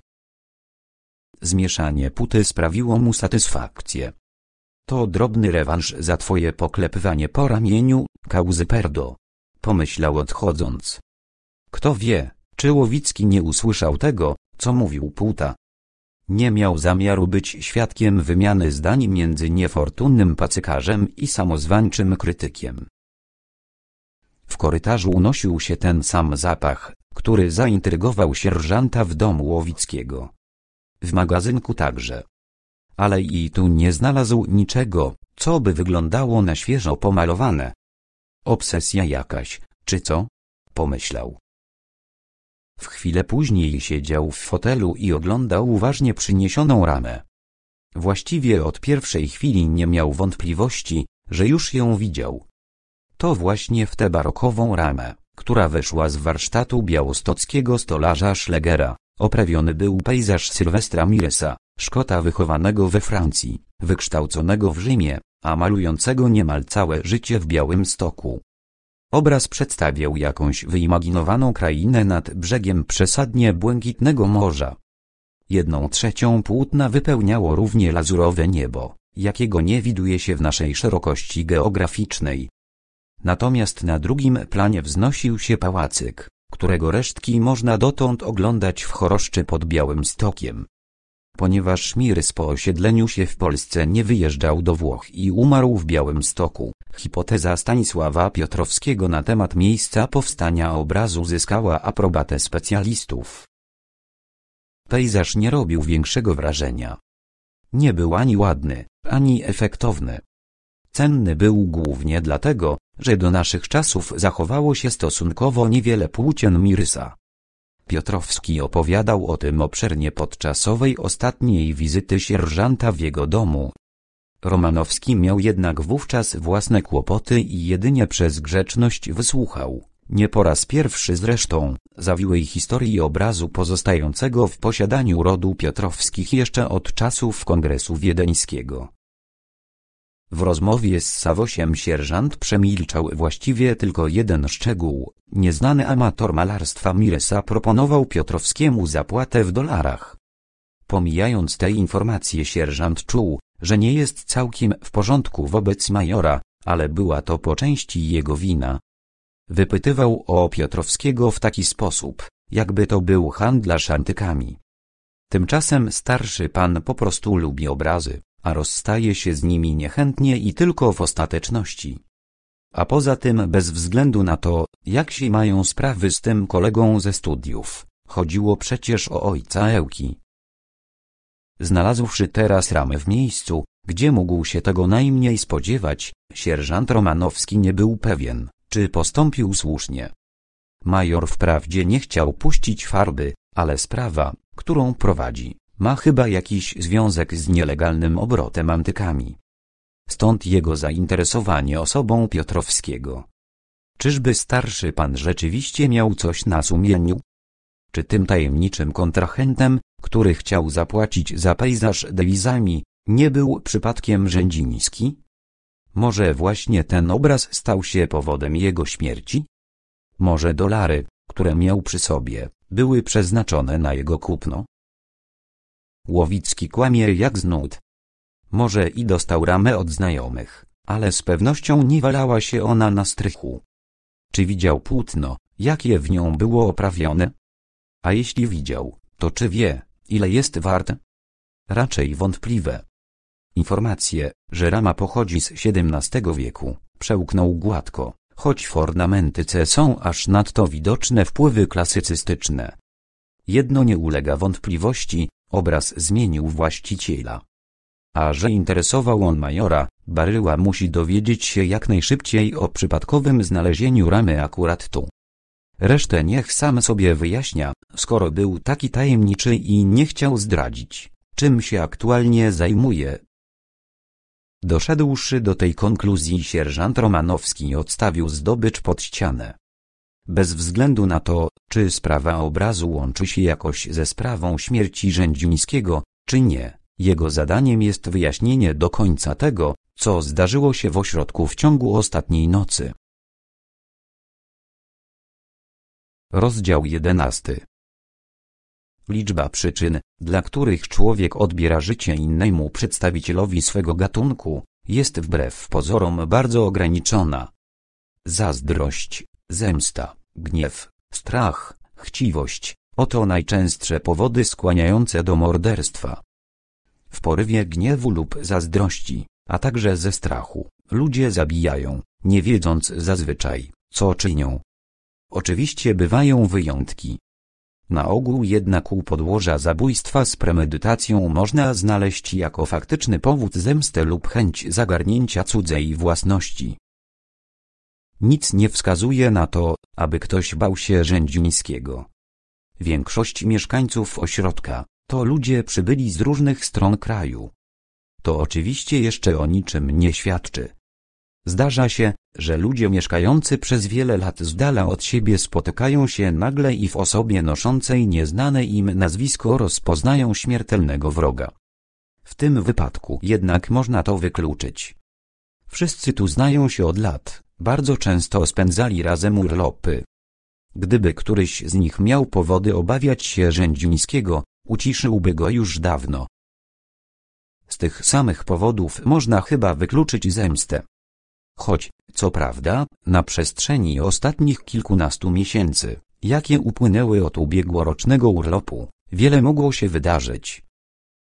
Zmieszanie puty sprawiło mu satysfakcję. To drobny rewanż za twoje poklepywanie po ramieniu, kauzy perdo. Pomyślał odchodząc. Kto wie, czy Łowicki nie usłyszał tego, co mówił Puta nie miał zamiaru być świadkiem wymiany zdań między niefortunnym pacykarzem i samozwańczym krytykiem. W korytarzu unosił się ten sam zapach, który zaintrygował sierżanta w domu Łowickiego. W magazynku także. Ale i tu nie znalazł niczego, co by wyglądało na świeżo pomalowane. Obsesja jakaś, czy co? Pomyślał. W chwilę później siedział w fotelu i oglądał uważnie przyniesioną ramę. Właściwie od pierwszej chwili nie miał wątpliwości, że już ją widział. To właśnie w tę barokową ramę, która wyszła z warsztatu białostockiego stolarza Schlegera, oprawiony był pejzaż Sylwestra Miresa, Szkota wychowanego we Francji, wykształconego w Rzymie, a malującego niemal całe życie w Białym Stoku. Obraz przedstawiał jakąś wyimaginowaną krainę nad brzegiem przesadnie błękitnego morza. Jedną trzecią płótna wypełniało równie lazurowe niebo, jakiego nie widuje się w naszej szerokości geograficznej. Natomiast na drugim planie wznosił się pałacyk, którego resztki można dotąd oglądać w choroszczy pod Białym Stokiem. Ponieważ Mirs po osiedleniu się w Polsce nie wyjeżdżał do Włoch i umarł w Białymstoku, hipoteza Stanisława Piotrowskiego na temat miejsca powstania obrazu zyskała aprobatę specjalistów. Pejzaż nie robił większego wrażenia. Nie był ani ładny, ani efektowny. Cenny był głównie dlatego, że do naszych czasów zachowało się stosunkowo niewiele płócien Mirysa. Piotrowski opowiadał o tym obszernie podczas owej ostatniej wizyty sierżanta w jego domu. Romanowski miał jednak wówczas własne kłopoty i jedynie przez grzeczność wysłuchał, nie po raz pierwszy zresztą, zawiłej historii obrazu pozostającego w posiadaniu rodu Piotrowskich jeszcze od czasów Kongresu Wiedeńskiego. W rozmowie z Sawosiem sierżant przemilczał właściwie tylko jeden szczegół. Nieznany amator malarstwa Miresa proponował Piotrowskiemu zapłatę w dolarach. Pomijając te informacje sierżant czuł, że nie jest całkiem w porządku wobec majora, ale była to po części jego wina. Wypytywał o Piotrowskiego w taki sposób, jakby to był handlarz antykami. Tymczasem starszy pan po prostu lubi obrazy a rozstaje się z nimi niechętnie i tylko w ostateczności. A poza tym bez względu na to, jak się mają sprawy z tym kolegą ze studiów, chodziło przecież o ojca Ełki. Znalazłszy teraz ramę w miejscu, gdzie mógł się tego najmniej spodziewać, sierżant Romanowski nie był pewien, czy postąpił słusznie. Major wprawdzie nie chciał puścić farby, ale sprawa, którą prowadzi, ma chyba jakiś związek z nielegalnym obrotem antykami. Stąd jego zainteresowanie osobą Piotrowskiego. Czyżby starszy pan rzeczywiście miał coś na sumieniu? Czy tym tajemniczym kontrahentem, który chciał zapłacić za pejzaż dewizami, nie był przypadkiem Rzędziński? Może właśnie ten obraz stał się powodem jego śmierci? Może dolary, które miał przy sobie, były przeznaczone na jego kupno? Łowicki kłamie jak znud. Może i dostał ramę od znajomych, ale z pewnością nie walała się ona na strychu. Czy widział płótno, jakie w nią było oprawione? A jeśli widział, to czy wie, ile jest wart? Raczej wątpliwe. Informacje, że rama pochodzi z XVII wieku, przełknął gładko, choć w ornamentyce są aż nadto widoczne wpływy klasycystyczne. Jedno nie ulega wątpliwości, obraz zmienił właściciela. A że interesował on majora, Baryła musi dowiedzieć się jak najszybciej o przypadkowym znalezieniu ramy akurat tu. Resztę niech sam sobie wyjaśnia, skoro był taki tajemniczy i nie chciał zdradzić, czym się aktualnie zajmuje. Doszedłszy do tej konkluzji sierżant Romanowski odstawił zdobycz pod ścianę bez względu na to, czy sprawa obrazu łączy się jakoś ze sprawą śmierci Rzędzińskiego, czy nie. Jego zadaniem jest wyjaśnienie do końca tego, co zdarzyło się w ośrodku w ciągu ostatniej nocy. Rozdział 11 Liczba przyczyn, dla których człowiek odbiera życie innemu przedstawicielowi swego gatunku, jest wbrew pozorom bardzo ograniczona. Zazdrość, zemsta, gniew, strach, chciwość, oto najczęstsze powody skłaniające do morderstwa. W porywie gniewu lub zazdrości, a także ze strachu, ludzie zabijają, nie wiedząc zazwyczaj, co czynią. Oczywiście bywają wyjątki. Na ogół jednak u podłoża zabójstwa z premedytacją można znaleźć jako faktyczny powód zemstę lub chęć zagarnięcia cudzej własności. Nic nie wskazuje na to, aby ktoś bał się Rzędzińskiego. Większość mieszkańców ośrodka to ludzie przybyli z różnych stron kraju. To oczywiście jeszcze o niczym nie świadczy. Zdarza się, że ludzie mieszkający przez wiele lat z dala od siebie spotykają się nagle i w osobie noszącej nieznane im nazwisko rozpoznają śmiertelnego wroga. W tym wypadku jednak można to wykluczyć. Wszyscy tu znają się od lat, bardzo często spędzali razem urlopy. Gdyby któryś z nich miał powody obawiać się Rzędzińskiego, uciszyłby go już dawno. Z tych samych powodów można chyba wykluczyć zemstę. Choć, co prawda, na przestrzeni ostatnich kilkunastu miesięcy, jakie upłynęły od ubiegłorocznego urlopu, wiele mogło się wydarzyć.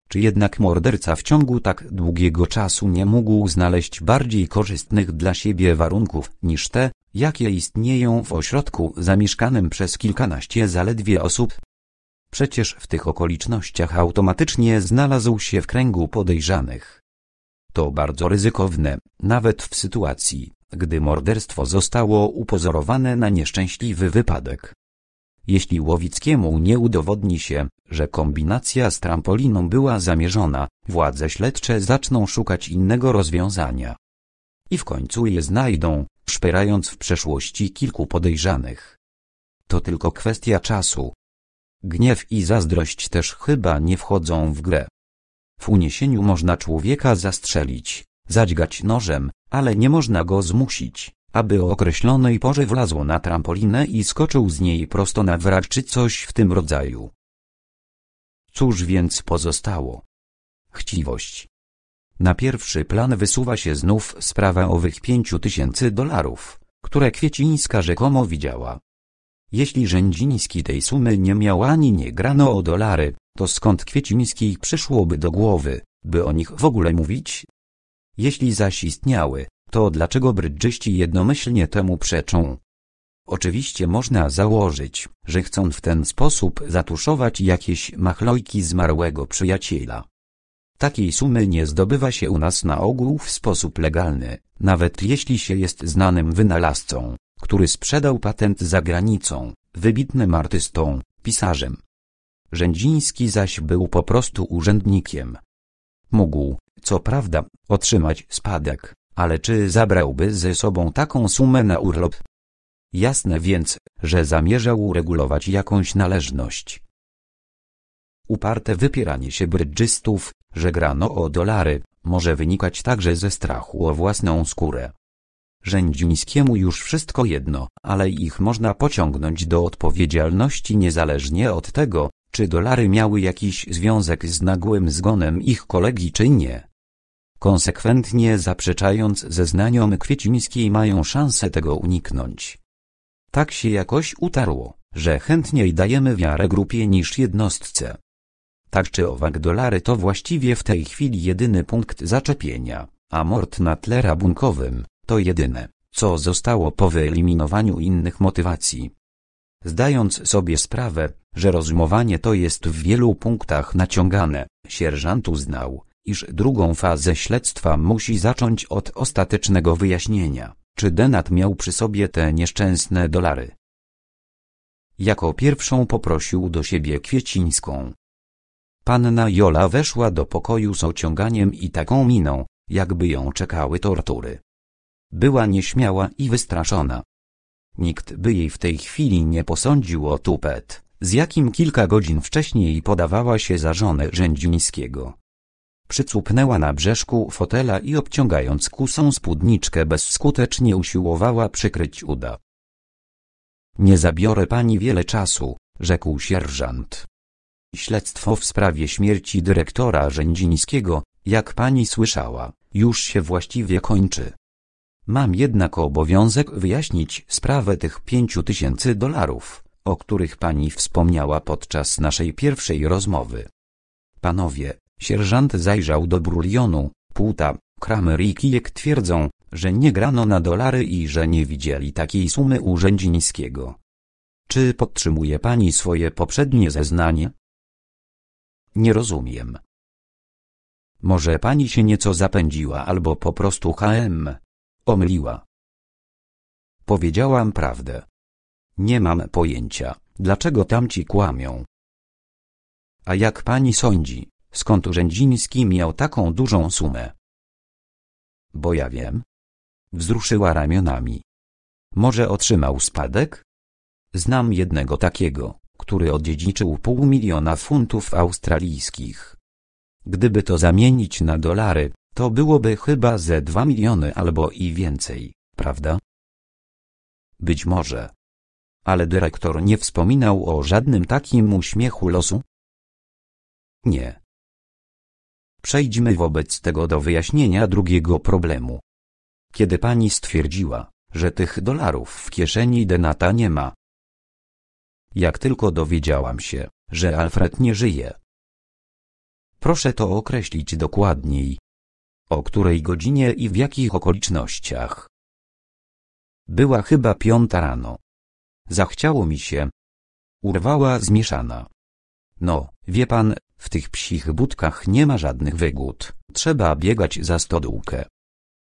Czy jednak morderca w ciągu tak długiego czasu nie mógł znaleźć bardziej korzystnych dla siebie warunków niż te, jakie istnieją w ośrodku zamieszkanym przez kilkanaście zaledwie osób? Przecież w tych okolicznościach automatycznie znalazł się w kręgu podejrzanych. To bardzo ryzykowne, nawet w sytuacji, gdy morderstwo zostało upozorowane na nieszczęśliwy wypadek. Jeśli Łowickiemu nie udowodni się, że kombinacja z trampoliną była zamierzona, władze śledcze zaczną szukać innego rozwiązania. I w końcu je znajdą, szperając w przeszłości kilku podejrzanych. To tylko kwestia czasu. Gniew i zazdrość też chyba nie wchodzą w grę. W uniesieniu można człowieka zastrzelić, zadźgać nożem, ale nie można go zmusić, aby o określonej porze wlazł na trampolinę i skoczył z niej prosto na wrak czy coś w tym rodzaju. Cóż więc pozostało? Chciwość. Na pierwszy plan wysuwa się znów sprawa owych pięciu tysięcy dolarów, które Kwiecińska rzekomo widziała. Jeśli Rzędziński tej sumy nie miał ani nie grano o dolary, to skąd Kwieciński przyszłoby do głowy, by o nich w ogóle mówić? Jeśli zaś istniały, to dlaczego brydżyści jednomyślnie temu przeczą? Oczywiście można założyć, że chcą w ten sposób zatuszować jakieś machlojki zmarłego przyjaciela. Takiej sumy nie zdobywa się u nas na ogół w sposób legalny, nawet jeśli się jest znanym wynalazcą, który sprzedał patent za granicą, wybitnym artystą, pisarzem. Rzędziński zaś był po prostu urzędnikiem. Mógł, co prawda, otrzymać spadek, ale czy zabrałby ze sobą taką sumę na urlop? Jasne więc, że zamierzał uregulować jakąś należność. Uparte wypieranie się brydżystów, że grano o dolary, może wynikać także ze strachu o własną skórę. Rzędzińskiemu już wszystko jedno, ale ich można pociągnąć do odpowiedzialności niezależnie od tego, czy dolary miały jakiś związek z nagłym zgonem ich kolegi czy nie. Konsekwentnie zaprzeczając zeznaniom Kwiecińskiej mają szansę tego uniknąć. Tak się jakoś utarło, że chętniej dajemy wiarę grupie niż jednostce. Tak czy owak dolary to właściwie w tej chwili jedyny punkt zaczepienia, a mord na tle rabunkowym, to jedyne, co zostało po wyeliminowaniu innych motywacji. Zdając sobie sprawę, że rozumowanie to jest w wielu punktach naciągane, sierżant uznał, iż drugą fazę śledztwa musi zacząć od ostatecznego wyjaśnienia czy Denat miał przy sobie te nieszczęsne dolary. Jako pierwszą poprosił do siebie Kwiecińską. Panna Jola weszła do pokoju z ociąganiem i taką miną, jakby ją czekały tortury. Była nieśmiała i wystraszona. Nikt by jej w tej chwili nie posądził o tupet, z jakim kilka godzin wcześniej podawała się za żonę Rzędzińskiego. Przycupnęła na brzeszku fotela i obciągając kusą spódniczkę bezskutecznie usiłowała przykryć uda. Nie zabiorę pani wiele czasu, rzekł sierżant. Śledztwo w sprawie śmierci dyrektora Rzędzińskiego, jak pani słyszała, już się właściwie kończy. Mam jednak obowiązek wyjaśnić sprawę tych pięciu tysięcy dolarów, o których pani wspomniała podczas naszej pierwszej rozmowy. Panowie, Sierżant zajrzał do brulionu, Puta, Kramer i Kijek twierdzą, że nie grano na dolary i że nie widzieli takiej sumy urzędzińskiego. Czy podtrzymuje pani swoje poprzednie zeznanie? Nie rozumiem. Może pani się nieco zapędziła albo po prostu HM omyliła. Powiedziałam prawdę. Nie mam pojęcia, dlaczego tamci kłamią. A jak pani sądzi, Skąd Urzędziński miał taką dużą sumę? Bo ja wiem. Wzruszyła ramionami. Może otrzymał spadek? Znam jednego takiego, który odziedziczył pół miliona funtów australijskich. Gdyby to zamienić na dolary, to byłoby chyba ze dwa miliony albo i więcej, prawda? Być może. Ale dyrektor nie wspominał o żadnym takim uśmiechu losu? Nie. Przejdźmy wobec tego do wyjaśnienia drugiego problemu. Kiedy pani stwierdziła, że tych dolarów w kieszeni Denata nie ma. Jak tylko dowiedziałam się, że Alfred nie żyje. Proszę to określić dokładniej. O której godzinie i w jakich okolicznościach? Była chyba piąta rano. Zachciało mi się. Urwała zmieszana. No, wie pan, w tych psich budkach nie ma żadnych wygód, trzeba biegać za stodółkę.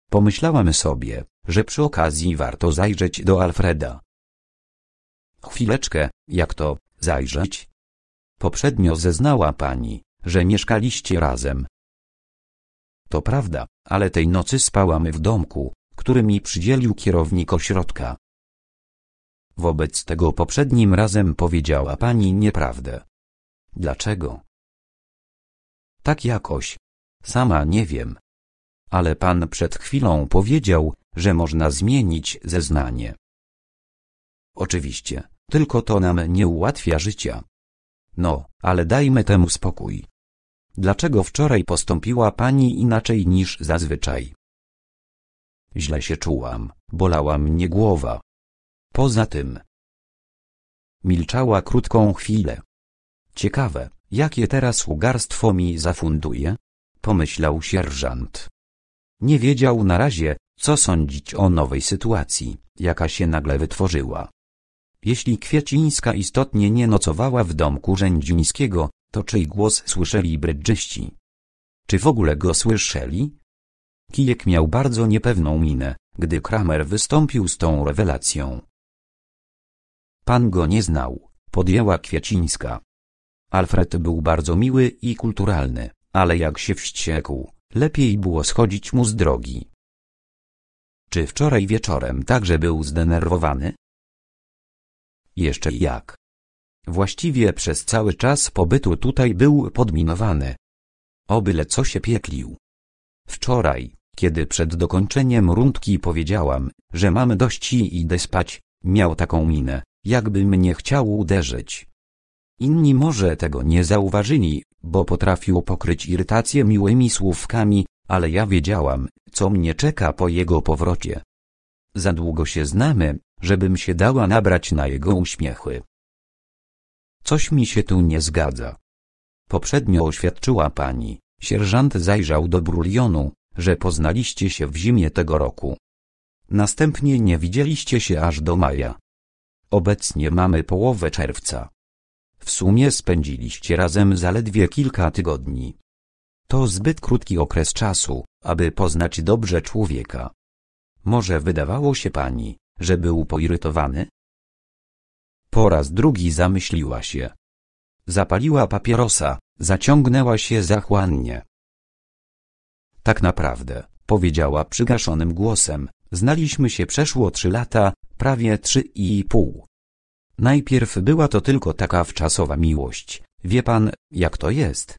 Pomyślałam sobie, że przy okazji warto zajrzeć do Alfreda. Chwileczkę, jak to, zajrzeć? Poprzednio zeznała pani, że mieszkaliście razem. To prawda, ale tej nocy spałam w domku, który mi przydzielił kierownik ośrodka. Wobec tego poprzednim razem powiedziała pani nieprawdę. Dlaczego? Tak jakoś. Sama nie wiem. Ale pan przed chwilą powiedział, że można zmienić zeznanie. Oczywiście, tylko to nam nie ułatwia życia. No, ale dajmy temu spokój. Dlaczego wczoraj postąpiła pani inaczej niż zazwyczaj? Źle się czułam, bolała mnie głowa. Poza tym. Milczała krótką chwilę. Ciekawe, Jakie teraz ugarstwo mi zafunduje? Pomyślał sierżant. Nie wiedział na razie, co sądzić o nowej sytuacji, jaka się nagle wytworzyła. Jeśli Kwiecińska istotnie nie nocowała w domku Rzędzińskiego, to czyj głos słyszeli brydżyści? Czy w ogóle go słyszeli? Kijek miał bardzo niepewną minę, gdy Kramer wystąpił z tą rewelacją. Pan go nie znał, podjęła Kwiecińska. Alfred był bardzo miły i kulturalny, ale jak się wściekł, lepiej było schodzić mu z drogi. Czy wczoraj wieczorem także był zdenerwowany? Jeszcze jak. Właściwie przez cały czas pobytu tutaj był podminowany. Obyle co się pieklił. Wczoraj, kiedy przed dokończeniem rundki powiedziałam, że mamy dość i idę spać, miał taką minę, jakby mnie chciał uderzyć. Inni może tego nie zauważyli, bo potrafił pokryć irytację miłymi słówkami, ale ja wiedziałam, co mnie czeka po jego powrocie. Za długo się znamy, żebym się dała nabrać na jego uśmiechy. Coś mi się tu nie zgadza. Poprzednio oświadczyła pani, sierżant zajrzał do brulionu, że poznaliście się w zimie tego roku. Następnie nie widzieliście się aż do maja. Obecnie mamy połowę czerwca. W sumie spędziliście razem zaledwie kilka tygodni. To zbyt krótki okres czasu, aby poznać dobrze człowieka. Może wydawało się pani, że był poirytowany? Po raz drugi zamyśliła się. Zapaliła papierosa, zaciągnęła się zachłannie. Tak naprawdę, powiedziała przygaszonym głosem, znaliśmy się przeszło trzy lata, prawie trzy i pół. Najpierw była to tylko taka wczasowa miłość. Wie pan, jak to jest?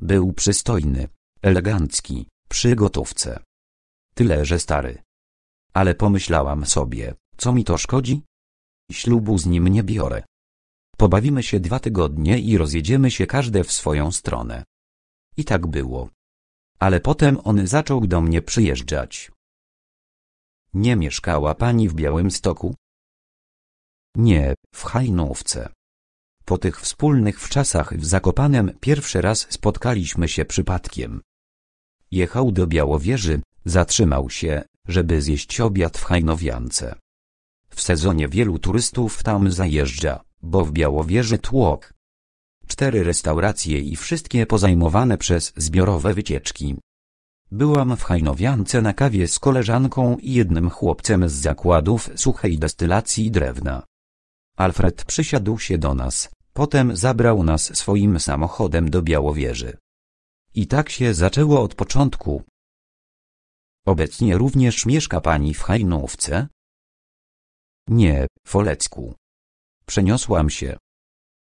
Był przystojny, elegancki, przy gotówce. Tyle, że stary. Ale pomyślałam sobie, co mi to szkodzi? Ślubu z nim nie biorę. Pobawimy się dwa tygodnie i rozjedziemy się każde w swoją stronę. I tak było. Ale potem on zaczął do mnie przyjeżdżać. Nie mieszkała pani w Białym Stoku? Nie, w Hajnówce. Po tych wspólnych wczasach w Zakopanem pierwszy raz spotkaliśmy się przypadkiem. Jechał do Białowieży, zatrzymał się, żeby zjeść obiad w Hajnowiance. W sezonie wielu turystów tam zajeżdża, bo w Białowieży tłok. Cztery restauracje i wszystkie pozajmowane przez zbiorowe wycieczki. Byłam w Hajnowiance na kawie z koleżanką i jednym chłopcem z zakładów suchej destylacji drewna. Alfred przysiadł się do nas, potem zabrał nas swoim samochodem do Białowieży. I tak się zaczęło od początku. Obecnie również mieszka pani w Hajnówce? Nie, w Olecku. Przeniosłam się.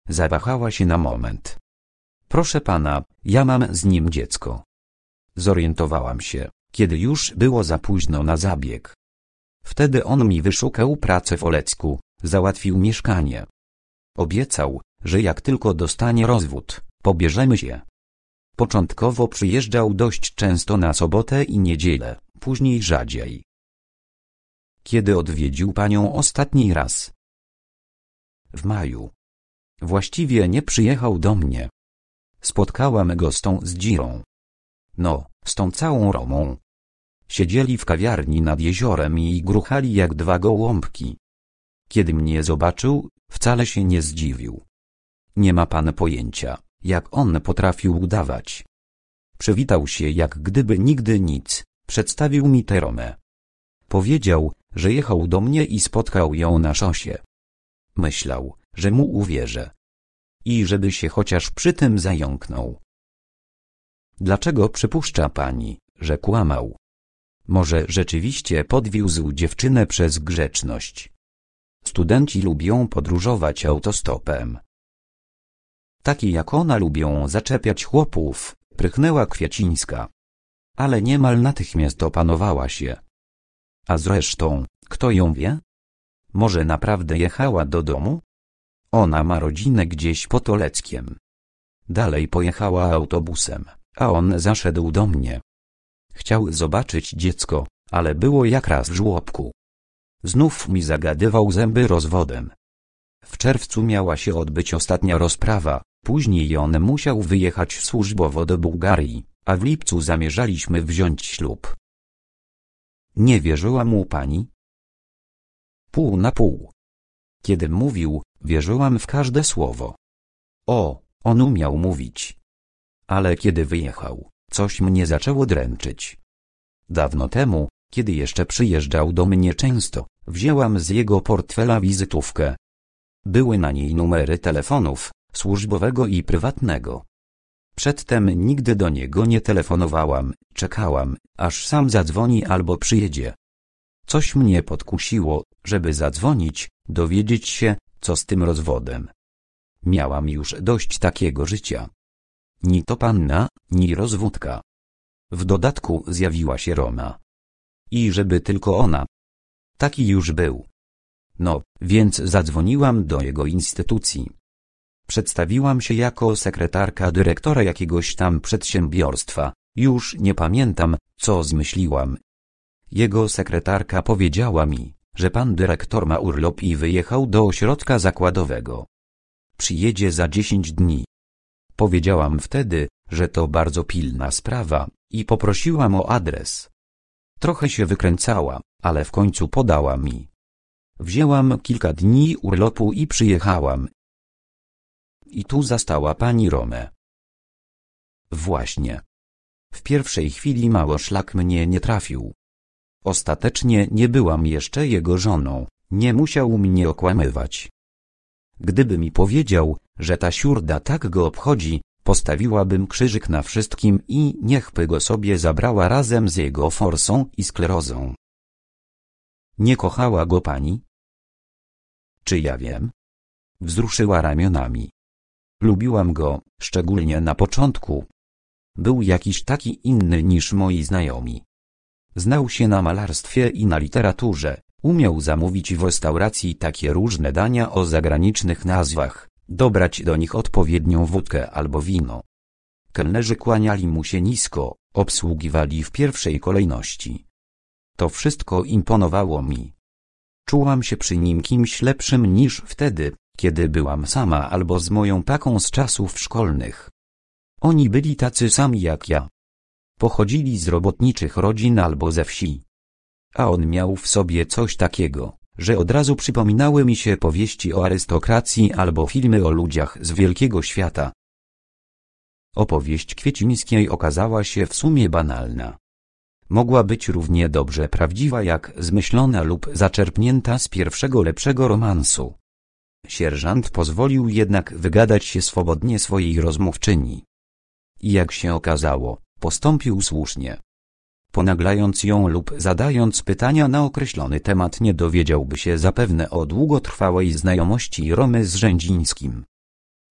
Zawahała się na moment. Proszę pana, ja mam z nim dziecko. Zorientowałam się, kiedy już było za późno na zabieg. Wtedy on mi wyszukał pracę w Olecku, Załatwił mieszkanie. Obiecał, że jak tylko dostanie rozwód, pobierzemy się. Początkowo przyjeżdżał dość często na sobotę i niedzielę, później rzadziej. Kiedy odwiedził panią ostatni raz? W maju. Właściwie nie przyjechał do mnie. Spotkałam go z tą zdzirą. No, z tą całą Romą. Siedzieli w kawiarni nad jeziorem i gruchali jak dwa gołąbki. Kiedy mnie zobaczył, wcale się nie zdziwił. Nie ma pan pojęcia, jak on potrafił udawać. Przywitał się jak gdyby nigdy nic, przedstawił mi Teromę. Powiedział, że jechał do mnie i spotkał ją na szosie. Myślał, że mu uwierzę. I żeby się chociaż przy tym zająknął. Dlaczego przypuszcza pani, że kłamał? Może rzeczywiście podwiózł dziewczynę przez grzeczność. Studenci lubią podróżować autostopem. Taki jak ona lubią zaczepiać chłopów, prychnęła Kwiecińska. Ale niemal natychmiast opanowała się. A zresztą, kto ją wie? Może naprawdę jechała do domu? Ona ma rodzinę gdzieś pod Oleckiem. Dalej pojechała autobusem, a on zaszedł do mnie. Chciał zobaczyć dziecko, ale było jak raz w żłobku. Znów mi zagadywał zęby rozwodem. W czerwcu miała się odbyć ostatnia rozprawa, później on musiał wyjechać służbowo do Bułgarii, a w lipcu zamierzaliśmy wziąć ślub. Nie wierzyła mu pani? Pół na pół. Kiedy mówił, wierzyłam w każde słowo. O, on umiał mówić. Ale kiedy wyjechał, coś mnie zaczęło dręczyć. Dawno temu, kiedy jeszcze przyjeżdżał do mnie często, Wzięłam z jego portfela wizytówkę. Były na niej numery telefonów, służbowego i prywatnego. Przedtem nigdy do niego nie telefonowałam, czekałam, aż sam zadzwoni albo przyjedzie. Coś mnie podkusiło, żeby zadzwonić, dowiedzieć się, co z tym rozwodem. Miałam już dość takiego życia. Ni to panna, ni rozwódka. W dodatku zjawiła się Roma. I żeby tylko ona, Taki już był. No, więc zadzwoniłam do jego instytucji. Przedstawiłam się jako sekretarka dyrektora jakiegoś tam przedsiębiorstwa, już nie pamiętam, co zmyśliłam. Jego sekretarka powiedziała mi, że pan dyrektor ma urlop i wyjechał do ośrodka zakładowego. Przyjedzie za dziesięć dni. Powiedziałam wtedy, że to bardzo pilna sprawa i poprosiłam o adres. Trochę się wykręcała, ale w końcu podała mi. Wzięłam kilka dni urlopu i przyjechałam. I tu zastała pani Romę. Właśnie. W pierwszej chwili mało szlak mnie nie trafił. Ostatecznie nie byłam jeszcze jego żoną, nie musiał mnie okłamywać. Gdyby mi powiedział, że ta siurda tak go obchodzi, postawiłabym krzyżyk na wszystkim i niechby go sobie zabrała razem z jego forsą i sklerozą. Nie kochała go pani? Czy ja wiem? Wzruszyła ramionami. Lubiłam go, szczególnie na początku. Był jakiś taki inny niż moi znajomi. Znał się na malarstwie i na literaturze, umiał zamówić w restauracji takie różne dania o zagranicznych nazwach, dobrać do nich odpowiednią wódkę albo wino. Kelnerzy kłaniali mu się nisko, obsługiwali w pierwszej kolejności, to wszystko imponowało mi. Czułam się przy nim kimś lepszym niż wtedy, kiedy byłam sama albo z moją paką z czasów szkolnych. Oni byli tacy sami jak ja. Pochodzili z robotniczych rodzin albo ze wsi. A on miał w sobie coś takiego, że od razu przypominały mi się powieści o arystokracji albo filmy o ludziach z wielkiego świata. Opowieść Kwiecińskiej okazała się w sumie banalna mogła być równie dobrze prawdziwa jak zmyślona lub zaczerpnięta z pierwszego lepszego romansu. Sierżant pozwolił jednak wygadać się swobodnie swojej rozmówczyni. I jak się okazało, postąpił słusznie. Ponaglając ją lub zadając pytania na określony temat nie dowiedziałby się zapewne o długotrwałej znajomości Romy z Rzędzińskim.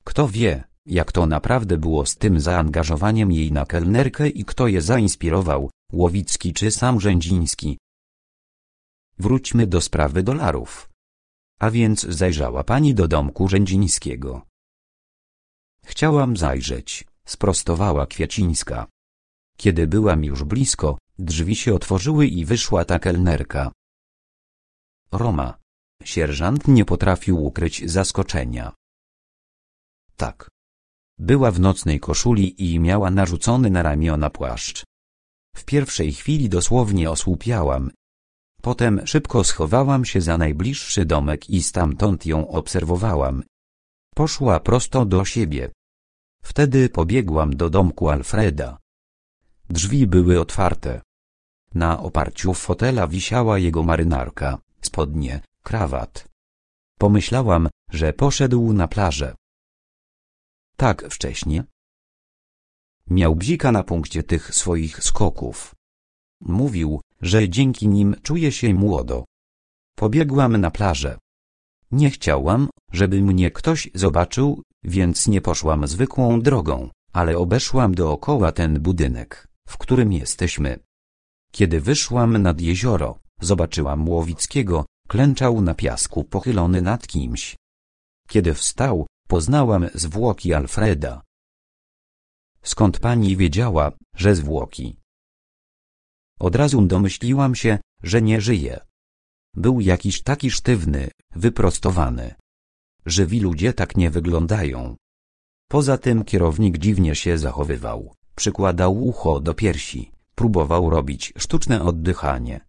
Kto wie, jak to naprawdę było z tym zaangażowaniem jej na kelnerkę i kto je zainspirował, Łowicki czy sam Rzędziński? Wróćmy do sprawy dolarów. A więc zajrzała pani do domku Rzędzińskiego. Chciałam zajrzeć, sprostowała Kwiecińska. Kiedy byłam już blisko, drzwi się otworzyły i wyszła ta kelnerka. Roma. Sierżant nie potrafił ukryć zaskoczenia. Tak, była w nocnej koszuli i miała narzucony na ramiona płaszcz. W pierwszej chwili dosłownie osłupiałam. Potem szybko schowałam się za najbliższy domek i stamtąd ją obserwowałam. Poszła prosto do siebie. Wtedy pobiegłam do domku Alfreda. Drzwi były otwarte. Na oparciu fotela wisiała jego marynarka, spodnie, krawat. Pomyślałam, że poszedł na plażę. Tak wcześnie. Miał bzika na punkcie tych swoich skoków. Mówił, że dzięki nim czuje się młodo. Pobiegłam na plażę. Nie chciałam, żeby mnie ktoś zobaczył, więc nie poszłam zwykłą drogą, ale obeszłam dookoła ten budynek, w którym jesteśmy. Kiedy wyszłam nad jezioro, zobaczyłam Łowickiego, klęczał na piasku pochylony nad kimś. Kiedy wstał, Poznałam zwłoki Alfreda. Skąd pani wiedziała, że zwłoki? Od razu domyśliłam się, że nie żyje. Był jakiś taki sztywny, wyprostowany. Żywi ludzie tak nie wyglądają. Poza tym kierownik dziwnie się zachowywał. Przykładał ucho do piersi, próbował robić sztuczne oddychanie.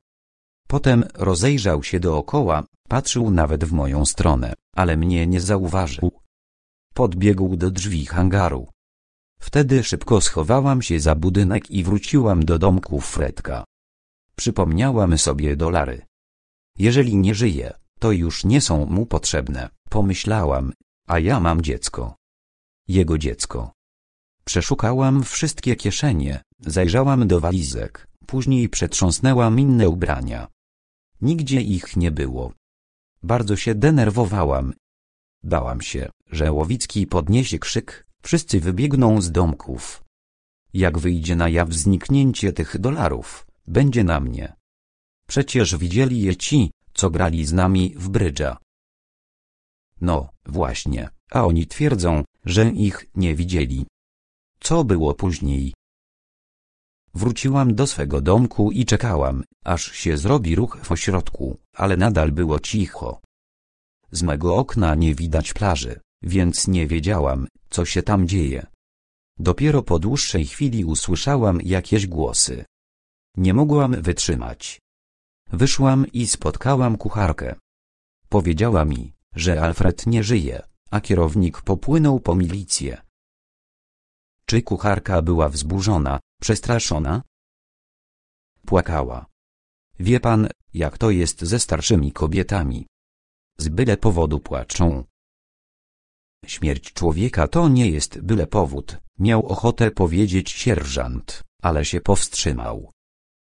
Potem rozejrzał się dookoła, patrzył nawet w moją stronę, ale mnie nie zauważył. Podbiegł do drzwi hangaru. Wtedy szybko schowałam się za budynek i wróciłam do domku Fredka. Przypomniałam sobie dolary. Jeżeli nie żyje, to już nie są mu potrzebne, pomyślałam, a ja mam dziecko. Jego dziecko. Przeszukałam wszystkie kieszenie, zajrzałam do walizek, później przetrząsnęłam inne ubrania. Nigdzie ich nie było. Bardzo się denerwowałam. Bałam się, że Łowicki podniesie krzyk, wszyscy wybiegną z domków. Jak wyjdzie na jaw zniknięcie tych dolarów, będzie na mnie. Przecież widzieli je ci, co grali z nami w brydża. No, właśnie, a oni twierdzą, że ich nie widzieli. Co było później? Wróciłam do swego domku i czekałam, aż się zrobi ruch w ośrodku, ale nadal było cicho. Z mego okna nie widać plaży więc nie wiedziałam, co się tam dzieje. Dopiero po dłuższej chwili usłyszałam jakieś głosy. Nie mogłam wytrzymać. Wyszłam i spotkałam kucharkę. Powiedziała mi, że Alfred nie żyje, a kierownik popłynął po milicję. Czy kucharka była wzburzona, przestraszona? Płakała. Wie pan, jak to jest ze starszymi kobietami. Z byle powodu płaczą. Śmierć człowieka to nie jest byle powód, miał ochotę powiedzieć sierżant, ale się powstrzymał.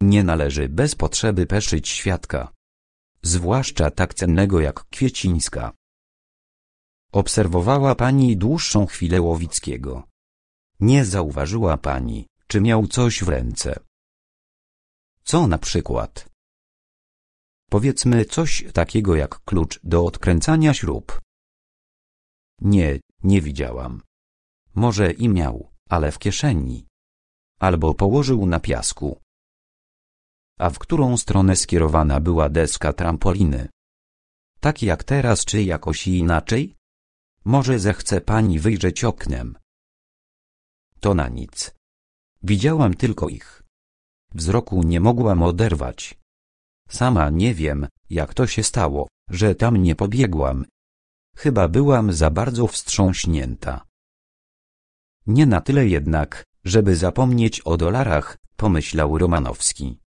Nie należy bez potrzeby peszyć świadka. Zwłaszcza tak cennego jak Kwiecińska. Obserwowała pani dłuższą chwilę Łowickiego. Nie zauważyła pani, czy miał coś w ręce. Co na przykład? Powiedzmy coś takiego jak klucz do odkręcania śrub. Nie, nie widziałam. Może i miał, ale w kieszeni. Albo położył na piasku. A w którą stronę skierowana była deska trampoliny? Tak jak teraz czy jakoś inaczej? Może zechce pani wyjrzeć oknem? To na nic. Widziałam tylko ich. Wzroku nie mogłam oderwać. Sama nie wiem, jak to się stało, że tam nie pobiegłam Chyba byłam za bardzo wstrząśnięta. Nie na tyle jednak, żeby zapomnieć o dolarach, pomyślał Romanowski.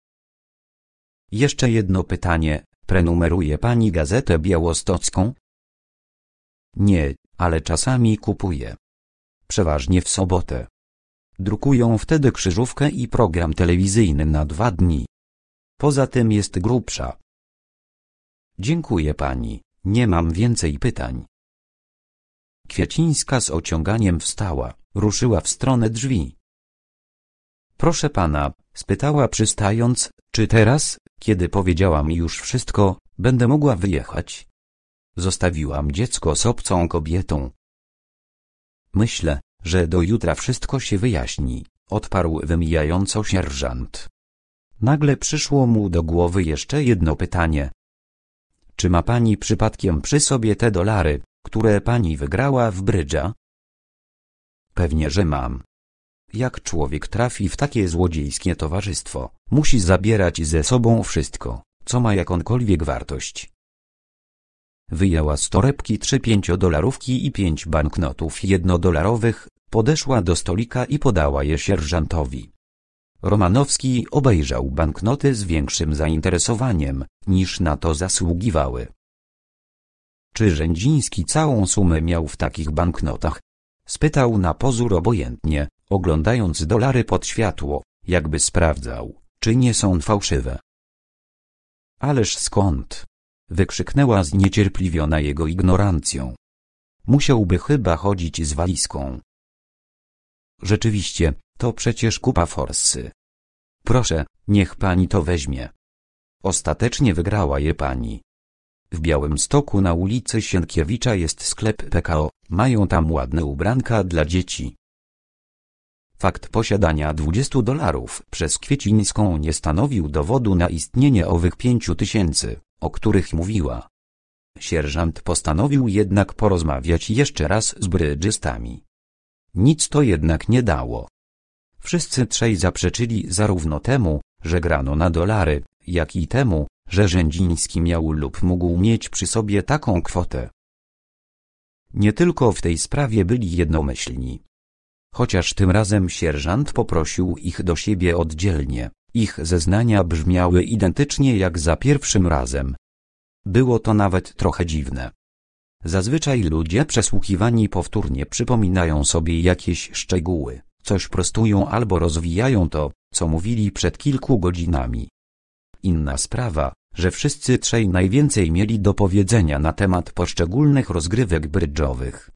Jeszcze jedno pytanie, prenumeruje pani gazetę białostocką? Nie, ale czasami kupuję. Przeważnie w sobotę. Drukują wtedy krzyżówkę i program telewizyjny na dwa dni. Poza tym jest grubsza. Dziękuję pani. Nie mam więcej pytań. Kwiecińska z ociąganiem wstała, ruszyła w stronę drzwi. Proszę pana, spytała przystając, czy teraz, kiedy powiedziałam już wszystko, będę mogła wyjechać? Zostawiłam dziecko z obcą kobietą. Myślę, że do jutra wszystko się wyjaśni, odparł wymijająco sierżant. Nagle przyszło mu do głowy jeszcze jedno pytanie, czy ma pani przypadkiem przy sobie te dolary, które pani wygrała w brydża? Pewnie, że mam. Jak człowiek trafi w takie złodziejskie towarzystwo, musi zabierać ze sobą wszystko, co ma jakąkolwiek wartość. Wyjęła z torebki trzy pięciodolarówki i pięć banknotów jednodolarowych, podeszła do stolika i podała je sierżantowi. Romanowski obejrzał banknoty z większym zainteresowaniem, niż na to zasługiwały. Czy Rzędziński całą sumę miał w takich banknotach? Spytał na pozór obojętnie, oglądając dolary pod światło, jakby sprawdzał, czy nie są fałszywe. Ależ skąd? Wykrzyknęła zniecierpliwiona jego ignorancją. Musiałby chyba chodzić z walizką. Rzeczywiście, to przecież kupa forsy. Proszę, niech pani to weźmie. Ostatecznie wygrała je pani. W Białym Stoku na ulicy Sienkiewicza jest sklep PKO, mają tam ładne ubranka dla dzieci. Fakt posiadania 20 dolarów przez Kwiecińską nie stanowił dowodu na istnienie owych pięciu tysięcy, o których mówiła. Sierżant postanowił jednak porozmawiać jeszcze raz z brydżystami. Nic to jednak nie dało. Wszyscy trzej zaprzeczyli zarówno temu, że grano na dolary, jak i temu, że Rzędziński miał lub mógł mieć przy sobie taką kwotę. Nie tylko w tej sprawie byli jednomyślni. Chociaż tym razem sierżant poprosił ich do siebie oddzielnie, ich zeznania brzmiały identycznie jak za pierwszym razem. Było to nawet trochę dziwne. Zazwyczaj ludzie przesłuchiwani powtórnie przypominają sobie jakieś szczegóły. Coś prostują albo rozwijają to, co mówili przed kilku godzinami. Inna sprawa, że wszyscy trzej najwięcej mieli do powiedzenia na temat poszczególnych rozgrywek brydżowych.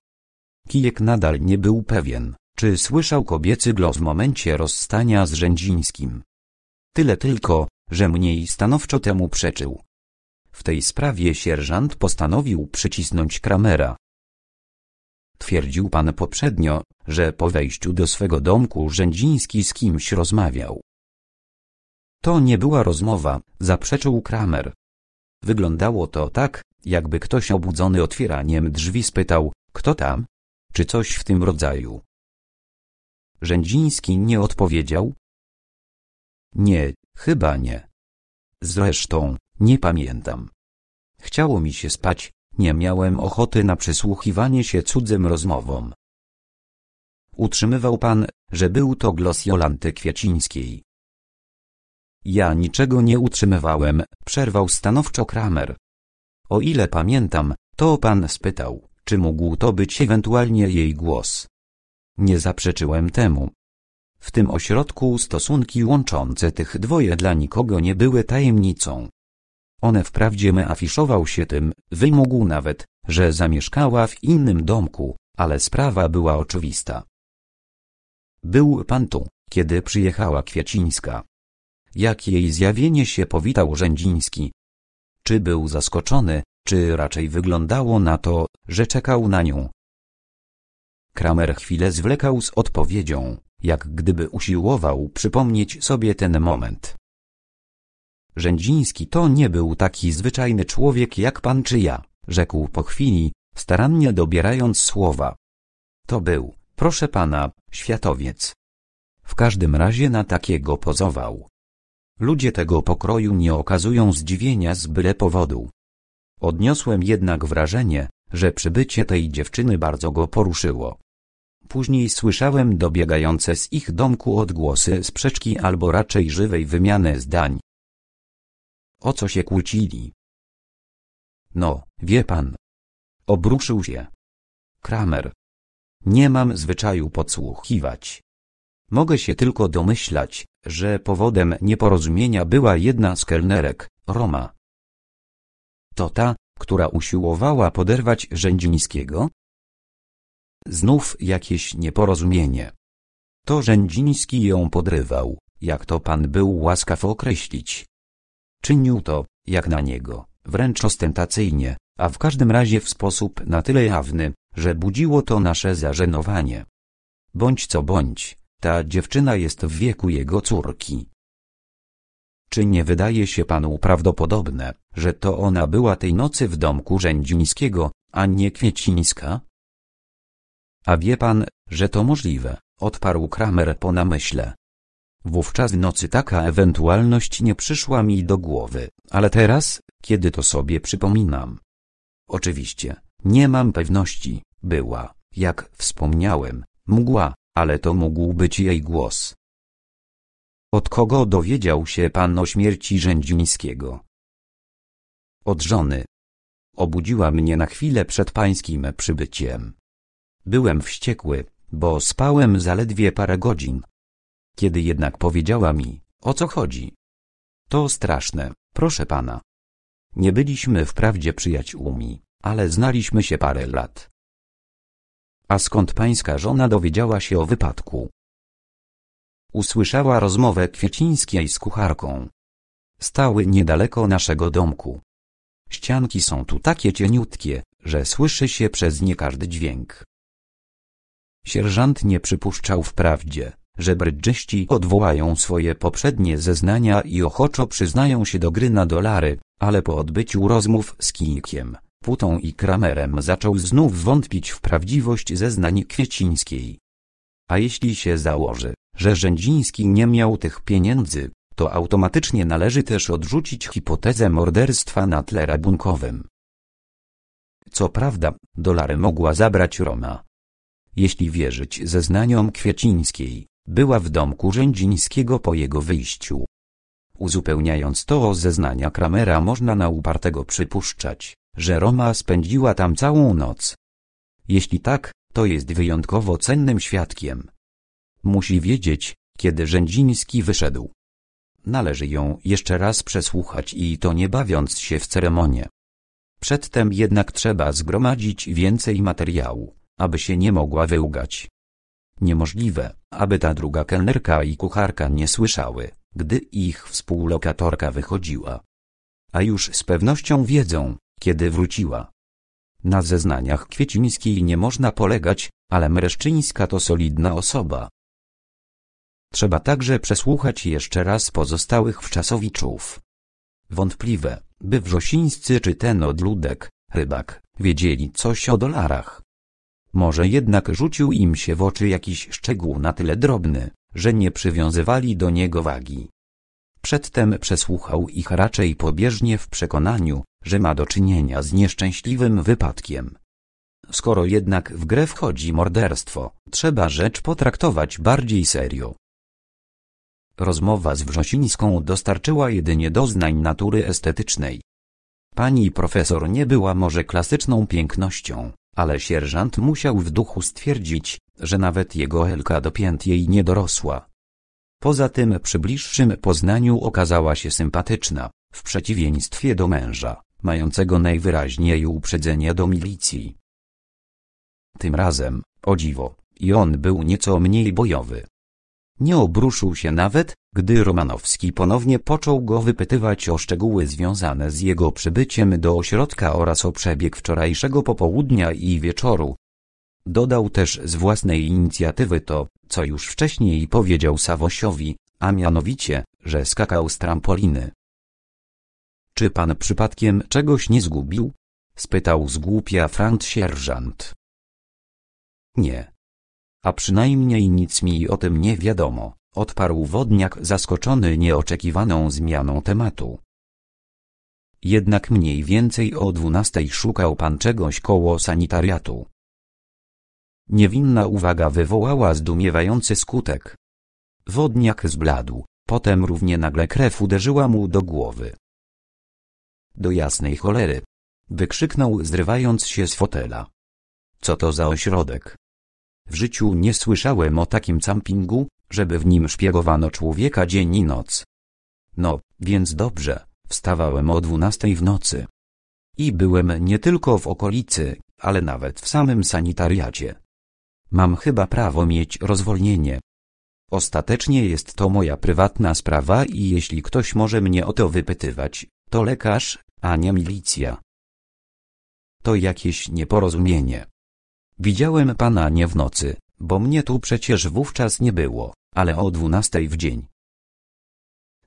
Kijek nadal nie był pewien, czy słyszał kobiecy glos w momencie rozstania z Rzędzińskim. Tyle tylko, że mniej stanowczo temu przeczył. W tej sprawie sierżant postanowił przycisnąć Kramera, Twierdził pan poprzednio, że po wejściu do swego domku Rzędziński z kimś rozmawiał. To nie była rozmowa, zaprzeczył Kramer. Wyglądało to tak, jakby ktoś obudzony otwieraniem drzwi spytał, kto tam? Czy coś w tym rodzaju. Rzędziński nie odpowiedział? Nie, chyba nie. Zresztą, nie pamiętam. Chciało mi się spać, nie miałem ochoty na przysłuchiwanie się cudzym rozmowom. Utrzymywał pan, że był to głos Jolanty Kwiecińskiej. Ja niczego nie utrzymywałem, przerwał stanowczo Kramer. O ile pamiętam, to pan spytał, czy mógł to być ewentualnie jej głos. Nie zaprzeczyłem temu. W tym ośrodku stosunki łączące tych dwoje dla nikogo nie były tajemnicą. One wprawdzie me afiszował się tym, wymógł nawet, że zamieszkała w innym domku, ale sprawa była oczywista. Był pan tu, kiedy przyjechała Kwiecińska. Jak jej zjawienie się powitał Rzędziński? Czy był zaskoczony, czy raczej wyglądało na to, że czekał na nią? Kramer chwilę zwlekał z odpowiedzią, jak gdyby usiłował przypomnieć sobie ten moment. Rzędziński to nie był taki zwyczajny człowiek jak pan czy ja, rzekł po chwili, starannie dobierając słowa. To był, proszę pana, światowiec. W każdym razie na takiego pozował. Ludzie tego pokroju nie okazują zdziwienia z byle powodu. Odniosłem jednak wrażenie, że przybycie tej dziewczyny bardzo go poruszyło. Później słyszałem dobiegające z ich domku odgłosy sprzeczki albo raczej żywej wymiany zdań. O co się kłócili? No, wie pan. Obruszył się. Kramer. Nie mam zwyczaju podsłuchiwać. Mogę się tylko domyślać, że powodem nieporozumienia była jedna z kelnerek, Roma. To ta, która usiłowała poderwać Rzędzińskiego? Znów jakieś nieporozumienie. To Rzędziński ją podrywał, jak to pan był łaskaw określić, Czynił to, jak na niego, wręcz ostentacyjnie, a w każdym razie w sposób na tyle jawny, że budziło to nasze zażenowanie. Bądź co bądź, ta dziewczyna jest w wieku jego córki. Czy nie wydaje się panu prawdopodobne, że to ona była tej nocy w domku Rzędzińskiego, a nie Kwiecińska? A wie pan, że to możliwe, odparł Kramer po namyśle. Wówczas nocy taka ewentualność nie przyszła mi do głowy, ale teraz, kiedy to sobie przypominam. Oczywiście, nie mam pewności, była, jak wspomniałem, mgła, ale to mógł być jej głos. Od kogo dowiedział się pan o śmierci Rzędzińskiego? Od żony. Obudziła mnie na chwilę przed pańskim przybyciem. Byłem wściekły, bo spałem zaledwie parę godzin, kiedy jednak powiedziała mi, o co chodzi? To straszne, proszę pana. Nie byliśmy wprawdzie przyjaciółmi, ale znaliśmy się parę lat. A skąd pańska żona dowiedziała się o wypadku? Usłyszała rozmowę Kwiecińskiej z kucharką. Stały niedaleko naszego domku. Ścianki są tu takie cieniutkie, że słyszy się przez nie każdy dźwięk. Sierżant nie przypuszczał wprawdzie, że brydżyści odwołają swoje poprzednie zeznania i ochoczo przyznają się do gry na dolary, ale po odbyciu rozmów z Kinkiem, Putą i Kramerem zaczął znów wątpić w prawdziwość zeznań Kwiecińskiej. A jeśli się założy, że Rzędziński nie miał tych pieniędzy, to automatycznie należy też odrzucić hipotezę morderstwa na tle rabunkowym. Co prawda, dolary mogła zabrać Roma. Jeśli wierzyć zeznaniom Kwiecińskiej, była w domku Rzędzińskiego po jego wyjściu. Uzupełniając to o zeznania Kramera można na upartego przypuszczać, że Roma spędziła tam całą noc. Jeśli tak, to jest wyjątkowo cennym świadkiem. Musi wiedzieć, kiedy Rzędziński wyszedł. Należy ją jeszcze raz przesłuchać i to nie bawiąc się w ceremonię. Przedtem jednak trzeba zgromadzić więcej materiału, aby się nie mogła wyłgać. Niemożliwe, aby ta druga kelnerka i kucharka nie słyszały, gdy ich współlokatorka wychodziła. A już z pewnością wiedzą, kiedy wróciła. Na zeznaniach Kwiecińskiej nie można polegać, ale Mreszczyńska to solidna osoba. Trzeba także przesłuchać jeszcze raz pozostałych wczasowiczów. Wątpliwe, by Wrzosińscy czy ten odludek, rybak, wiedzieli coś o dolarach. Może jednak rzucił im się w oczy jakiś szczegół na tyle drobny, że nie przywiązywali do niego wagi. Przedtem przesłuchał ich raczej pobieżnie w przekonaniu, że ma do czynienia z nieszczęśliwym wypadkiem. Skoro jednak w grę wchodzi morderstwo, trzeba rzecz potraktować bardziej serio. Rozmowa z Wrzosińską dostarczyła jedynie doznań natury estetycznej. Pani profesor nie była może klasyczną pięknością, ale sierżant musiał w duchu stwierdzić, że nawet jego Elka dopięt jej nie dorosła. Poza tym przy bliższym poznaniu okazała się sympatyczna, w przeciwieństwie do męża, mającego najwyraźniej uprzedzenie do milicji. Tym razem, o dziwo, i on był nieco mniej bojowy, nie obruszył się nawet, gdy Romanowski ponownie począł go wypytywać o szczegóły związane z jego przybyciem do ośrodka oraz o przebieg wczorajszego popołudnia i wieczoru. Dodał też z własnej inicjatywy to, co już wcześniej powiedział Sawosiowi, a mianowicie, że skakał z trampoliny. Czy pan przypadkiem czegoś nie zgubił? spytał zgłupia Franc sierżant. Nie, a przynajmniej nic mi o tym nie wiadomo, odparł wodniak zaskoczony nieoczekiwaną zmianą tematu. Jednak mniej więcej o dwunastej szukał pan czegoś koło sanitariatu. Niewinna uwaga wywołała zdumiewający skutek. Wodniak zbladł, potem równie nagle krew uderzyła mu do głowy. Do jasnej cholery! Wykrzyknął zrywając się z fotela. Co to za ośrodek? W życiu nie słyszałem o takim campingu, żeby w nim szpiegowano człowieka dzień i noc. No, więc dobrze, wstawałem o dwunastej w nocy. I byłem nie tylko w okolicy, ale nawet w samym sanitariacie. Mam chyba prawo mieć rozwolnienie. Ostatecznie jest to moja prywatna sprawa i jeśli ktoś może mnie o to wypytywać, to lekarz, a nie milicja. To jakieś nieporozumienie. Widziałem pana nie w nocy, bo mnie tu przecież wówczas nie było, ale o dwunastej w dzień.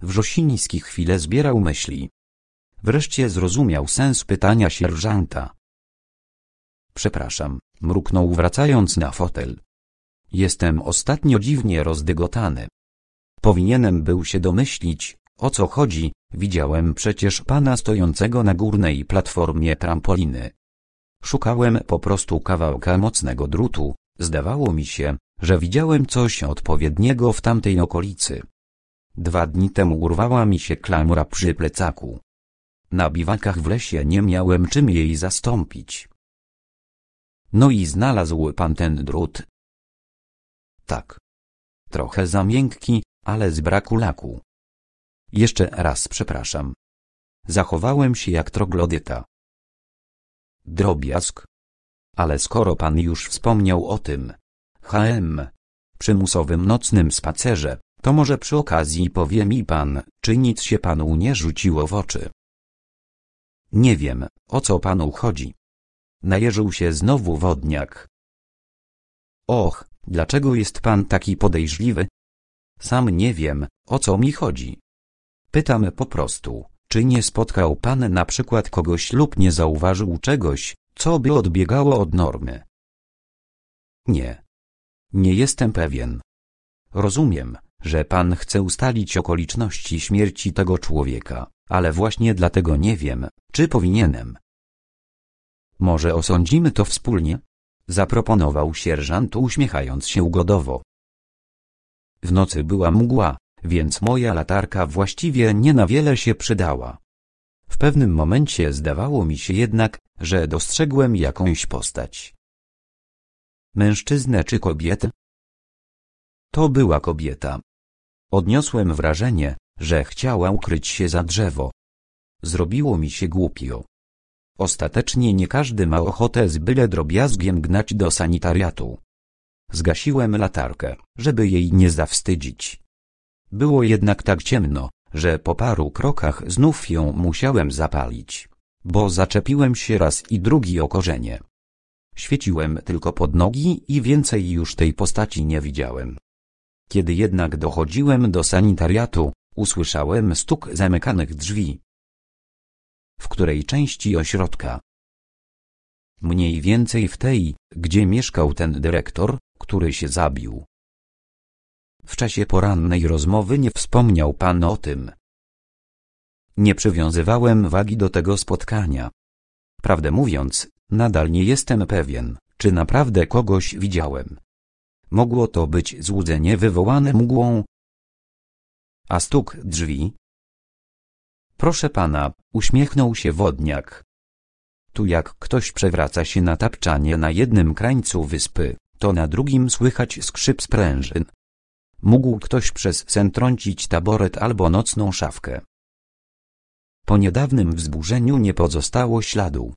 Wrzosiński chwilę zbierał myśli. Wreszcie zrozumiał sens pytania sierżanta. Przepraszam, mruknął wracając na fotel. Jestem ostatnio dziwnie rozdygotany. Powinienem był się domyślić, o co chodzi, widziałem przecież pana stojącego na górnej platformie trampoliny. Szukałem po prostu kawałka mocnego drutu, zdawało mi się, że widziałem coś odpowiedniego w tamtej okolicy. Dwa dni temu urwała mi się klamra przy plecaku. Na biwakach w lesie nie miałem czym jej zastąpić. No i znalazł pan ten drut? Tak. Trochę za miękki, ale z braku laku. Jeszcze raz przepraszam. Zachowałem się jak troglodyta drobiazg. Ale skoro pan już wspomniał o tym HM przymusowym nocnym spacerze, to może przy okazji powie mi pan, czy nic się panu nie rzuciło w oczy. Nie wiem, o co panu chodzi. Najeżył się znowu wodniak. Och, dlaczego jest pan taki podejrzliwy? Sam nie wiem, o co mi chodzi. Pytam po prostu. Czy nie spotkał pan na przykład kogoś lub nie zauważył czegoś, co by odbiegało od normy? Nie. Nie jestem pewien. Rozumiem, że pan chce ustalić okoliczności śmierci tego człowieka, ale właśnie dlatego nie wiem, czy powinienem. Może osądzimy to wspólnie? Zaproponował sierżant uśmiechając się ugodowo. W nocy była mgła, więc moja latarka właściwie nie na wiele się przydała. W pewnym momencie zdawało mi się jednak, że dostrzegłem jakąś postać. Mężczyznę czy kobietę? To była kobieta. Odniosłem wrażenie, że chciała ukryć się za drzewo. Zrobiło mi się głupio. Ostatecznie nie każdy ma ochotę z byle drobiazgiem gnać do sanitariatu. Zgasiłem latarkę, żeby jej nie zawstydzić. Było jednak tak ciemno, że po paru krokach znów ją musiałem zapalić. Bo zaczepiłem się raz i drugi o korzenie. Świeciłem tylko pod nogi i więcej już tej postaci nie widziałem. Kiedy jednak dochodziłem do sanitariatu, usłyszałem stuk zamykanych drzwi. W której części ośrodka? Mniej więcej w tej, gdzie mieszkał ten dyrektor, który się zabił. W czasie porannej rozmowy nie wspomniał pan o tym. Nie przywiązywałem wagi do tego spotkania. Prawdę mówiąc, nadal nie jestem pewien, czy naprawdę kogoś widziałem. Mogło to być złudzenie wywołane mgłą. A stuk drzwi? Proszę pana, uśmiechnął się wodniak. Tu jak ktoś przewraca się na tapczanie na jednym krańcu wyspy, to na drugim słychać skrzyp sprężyn. Mógł ktoś przez sen trącić taboret albo nocną szafkę. Po niedawnym wzburzeniu nie pozostało śladu.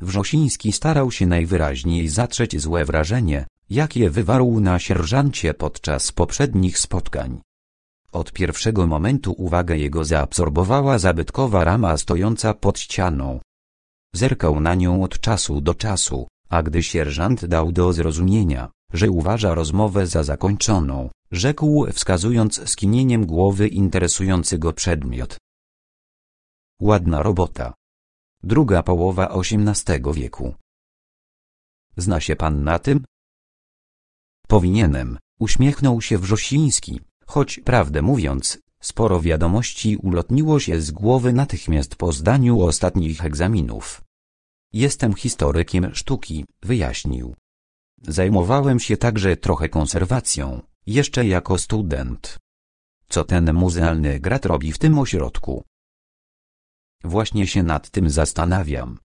Wrzosiński starał się najwyraźniej zatrzeć złe wrażenie, jakie wywarł na sierżancie podczas poprzednich spotkań. Od pierwszego momentu uwagę jego zaabsorbowała zabytkowa rama stojąca pod ścianą. Zerkał na nią od czasu do czasu, a gdy sierżant dał do zrozumienia, że uważa rozmowę za zakończoną, rzekł wskazując skinieniem głowy interesujący go przedmiot. Ładna robota. Druga połowa XVIII wieku. Zna się pan na tym? Powinienem, uśmiechnął się Wrzosiński, choć prawdę mówiąc, sporo wiadomości ulotniło się z głowy natychmiast po zdaniu ostatnich egzaminów. Jestem historykiem sztuki, wyjaśnił. Zajmowałem się także trochę konserwacją, jeszcze jako student. Co ten muzealny grat robi w tym ośrodku? Właśnie się nad tym zastanawiam.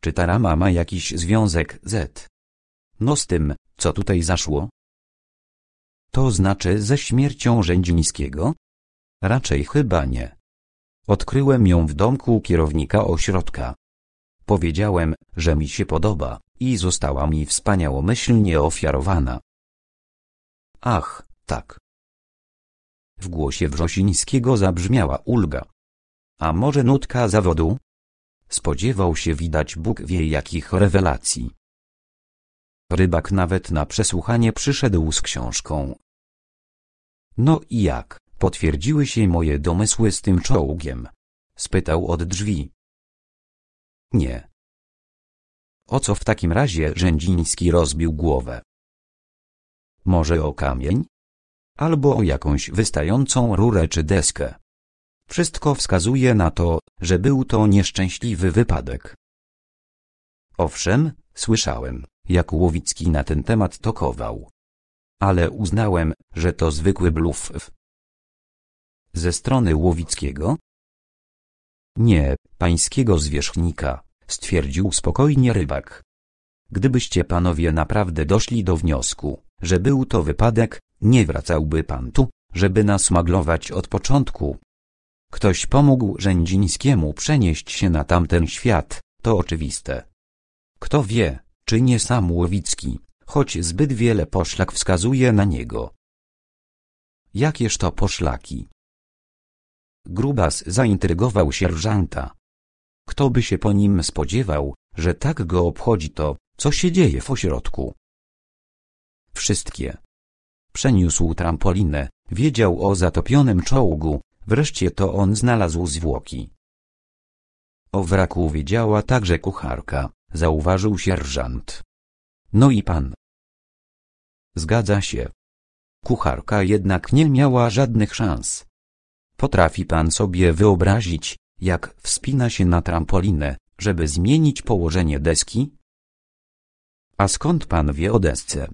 Czy ta rama ma jakiś związek z? No z tym, co tutaj zaszło? To znaczy ze śmiercią Rzędzińskiego? Raczej chyba nie. Odkryłem ją w domku kierownika ośrodka. Powiedziałem, że mi się podoba i została mi wspaniałomyślnie ofiarowana. Ach, tak. W głosie Wrzosińskiego zabrzmiała ulga. A może nutka zawodu? Spodziewał się widać Bóg wie jakich rewelacji. Rybak nawet na przesłuchanie przyszedł z książką. No i jak, potwierdziły się moje domysły z tym czołgiem? Spytał od drzwi. Nie, o co w takim razie Rzędziński rozbił głowę? Może o kamień? Albo o jakąś wystającą rurę czy deskę. Wszystko wskazuje na to, że był to nieszczęśliwy wypadek. Owszem, słyszałem, jak Łowicki na ten temat tokował. Ale uznałem, że to zwykły bluf. Ze strony Łowickiego? Nie, pańskiego zwierzchnika stwierdził spokojnie rybak. Gdybyście panowie naprawdę doszli do wniosku, że był to wypadek, nie wracałby pan tu, żeby nas maglować od początku. Ktoś pomógł Rzędzińskiemu przenieść się na tamten świat, to oczywiste. Kto wie, czy nie sam Łowicki, choć zbyt wiele poszlak wskazuje na niego. Jakież to poszlaki? Grubas zaintrygował sierżanta. Kto by się po nim spodziewał, że tak go obchodzi to, co się dzieje w ośrodku? Wszystkie. Przeniósł trampolinę, wiedział o zatopionym czołgu, wreszcie to on znalazł zwłoki. O wraku wiedziała także kucharka, zauważył sierżant. No i pan. Zgadza się. Kucharka jednak nie miała żadnych szans. Potrafi pan sobie wyobrazić, jak wspina się na trampolinę, żeby zmienić położenie deski? A skąd pan wie o desce?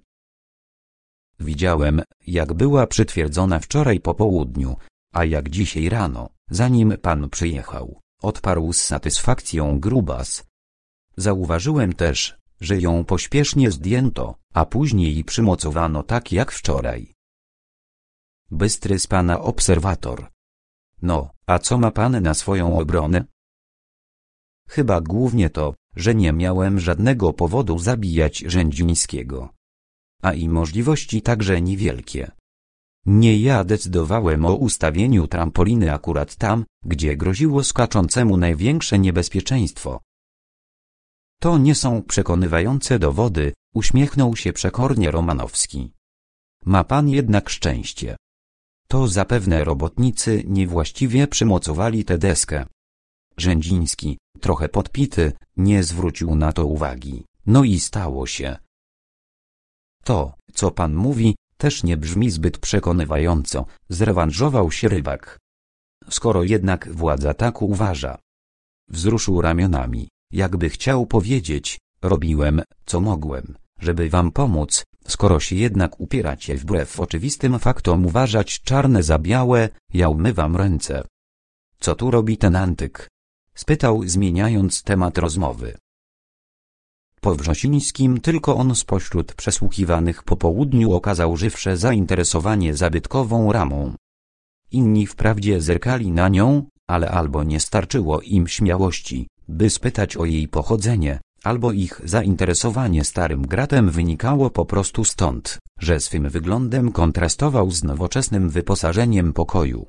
Widziałem, jak była przytwierdzona wczoraj po południu, a jak dzisiaj rano, zanim pan przyjechał, odparł z satysfakcją grubas. Zauważyłem też, że ją pośpiesznie zdjęto, a później przymocowano tak jak wczoraj. Bystry z pana obserwator, no, a co ma pan na swoją obronę? Chyba głównie to, że nie miałem żadnego powodu zabijać Rzędzińskiego. A i możliwości także niewielkie. Nie ja decydowałem o ustawieniu trampoliny akurat tam, gdzie groziło skaczącemu największe niebezpieczeństwo. To nie są przekonywające dowody, uśmiechnął się przekornie Romanowski. Ma pan jednak szczęście. To zapewne robotnicy niewłaściwie przymocowali tę deskę. Rzędziński, trochę podpity, nie zwrócił na to uwagi, no i stało się. To, co pan mówi, też nie brzmi zbyt przekonywająco, zrewanżował się rybak. Skoro jednak władza tak uważa. Wzruszył ramionami, jakby chciał powiedzieć, robiłem, co mogłem, żeby wam pomóc, Skoro się jednak upieracie wbrew oczywistym faktom uważać czarne za białe, ja umywam ręce. Co tu robi ten antyk? Spytał zmieniając temat rozmowy. Po Wrzosińskim tylko on spośród przesłuchiwanych po południu okazał żywsze zainteresowanie zabytkową ramą. Inni wprawdzie zerkali na nią, ale albo nie starczyło im śmiałości, by spytać o jej pochodzenie, albo ich zainteresowanie starym gratem wynikało po prostu stąd, że swym wyglądem kontrastował z nowoczesnym wyposażeniem pokoju.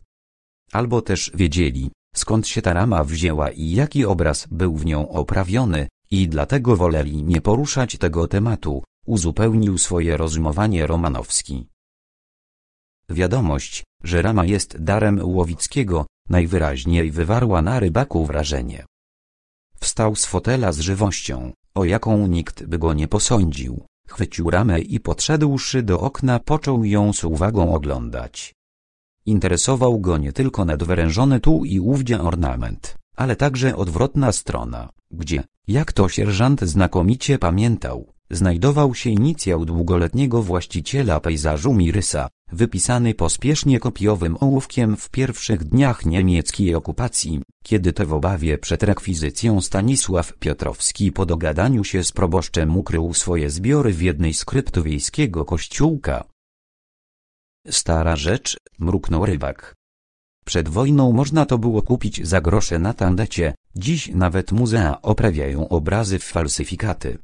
Albo też wiedzieli, skąd się ta rama wzięła i jaki obraz był w nią oprawiony, i dlatego woleli nie poruszać tego tematu, uzupełnił swoje rozumowanie Romanowski. Wiadomość, że rama jest darem Łowickiego, najwyraźniej wywarła na rybaku wrażenie. Wstał z fotela z żywością, o jaką nikt by go nie posądził, chwycił ramę i podszedłszy do okna począł ją z uwagą oglądać. Interesował go nie tylko nadwyrężony tu i ówdzie ornament, ale także odwrotna strona, gdzie, jak to sierżant znakomicie pamiętał, znajdował się inicjał długoletniego właściciela pejzażu Mirysa, wypisany pospiesznie kopiowym ołówkiem w pierwszych dniach niemieckiej okupacji, kiedy to w obawie przed rekwizycją Stanisław Piotrowski po dogadaniu się z proboszczem ukrył swoje zbiory w jednej z krypt wiejskiego kościółka. Stara rzecz, mruknął rybak. Przed wojną można to było kupić za grosze na tandecie, dziś nawet muzea oprawiają obrazy w falsyfikaty.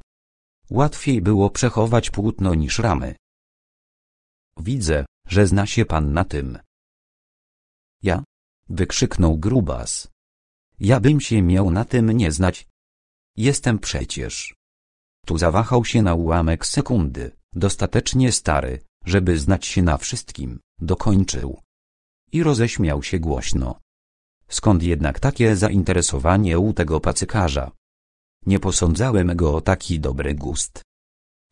Łatwiej było przechować płótno niż ramy. Widzę, że zna się pan na tym. Ja? Wykrzyknął grubas. Ja bym się miał na tym nie znać. Jestem przecież. Tu zawahał się na ułamek sekundy, dostatecznie stary, żeby znać się na wszystkim, dokończył. I roześmiał się głośno. Skąd jednak takie zainteresowanie u tego pacykarza? Nie posądzałem go o taki dobry gust.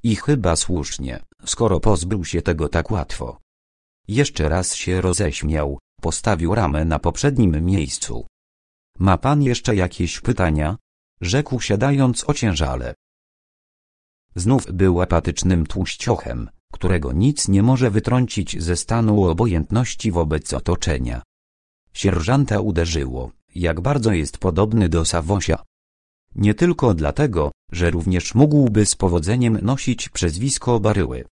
I chyba słusznie, skoro pozbył się tego tak łatwo. Jeszcze raz się roześmiał, postawił ramę na poprzednim miejscu. Ma pan jeszcze jakieś pytania? Rzekł siadając ociężale. Znów był apatycznym tłuściochem, którego nic nie może wytrącić ze stanu obojętności wobec otoczenia. Sierżanta uderzyło, jak bardzo jest podobny do Sawosia. Nie tylko dlatego, że również mógłby z powodzeniem nosić przezwisko Baryły.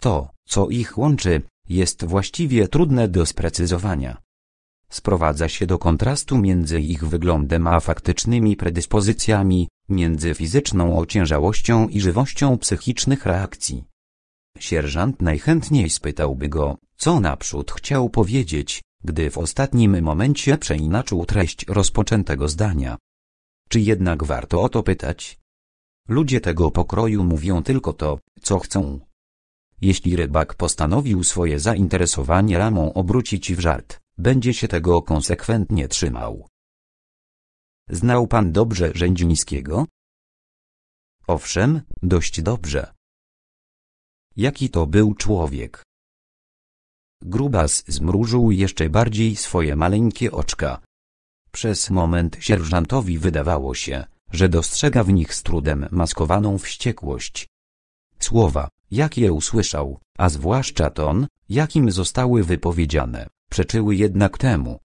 To, co ich łączy, jest właściwie trudne do sprecyzowania. Sprowadza się do kontrastu między ich wyglądem a faktycznymi predyspozycjami, między fizyczną ociężałością i żywością psychicznych reakcji. Sierżant najchętniej spytałby go, co naprzód chciał powiedzieć, gdy w ostatnim momencie przeinaczył treść rozpoczętego zdania. Czy jednak warto o to pytać? Ludzie tego pokroju mówią tylko to, co chcą. Jeśli rybak postanowił swoje zainteresowanie ramą obrócić w żart, będzie się tego konsekwentnie trzymał. Znał pan dobrze Rzędzińskiego? Owszem, dość dobrze. Jaki to był człowiek? Grubas zmrużył jeszcze bardziej swoje maleńkie oczka. Przez moment sierżantowi wydawało się, że dostrzega w nich z trudem maskowaną wściekłość. Słowa, jakie usłyszał, a zwłaszcza ton, jakim zostały wypowiedziane, przeczyły jednak temu.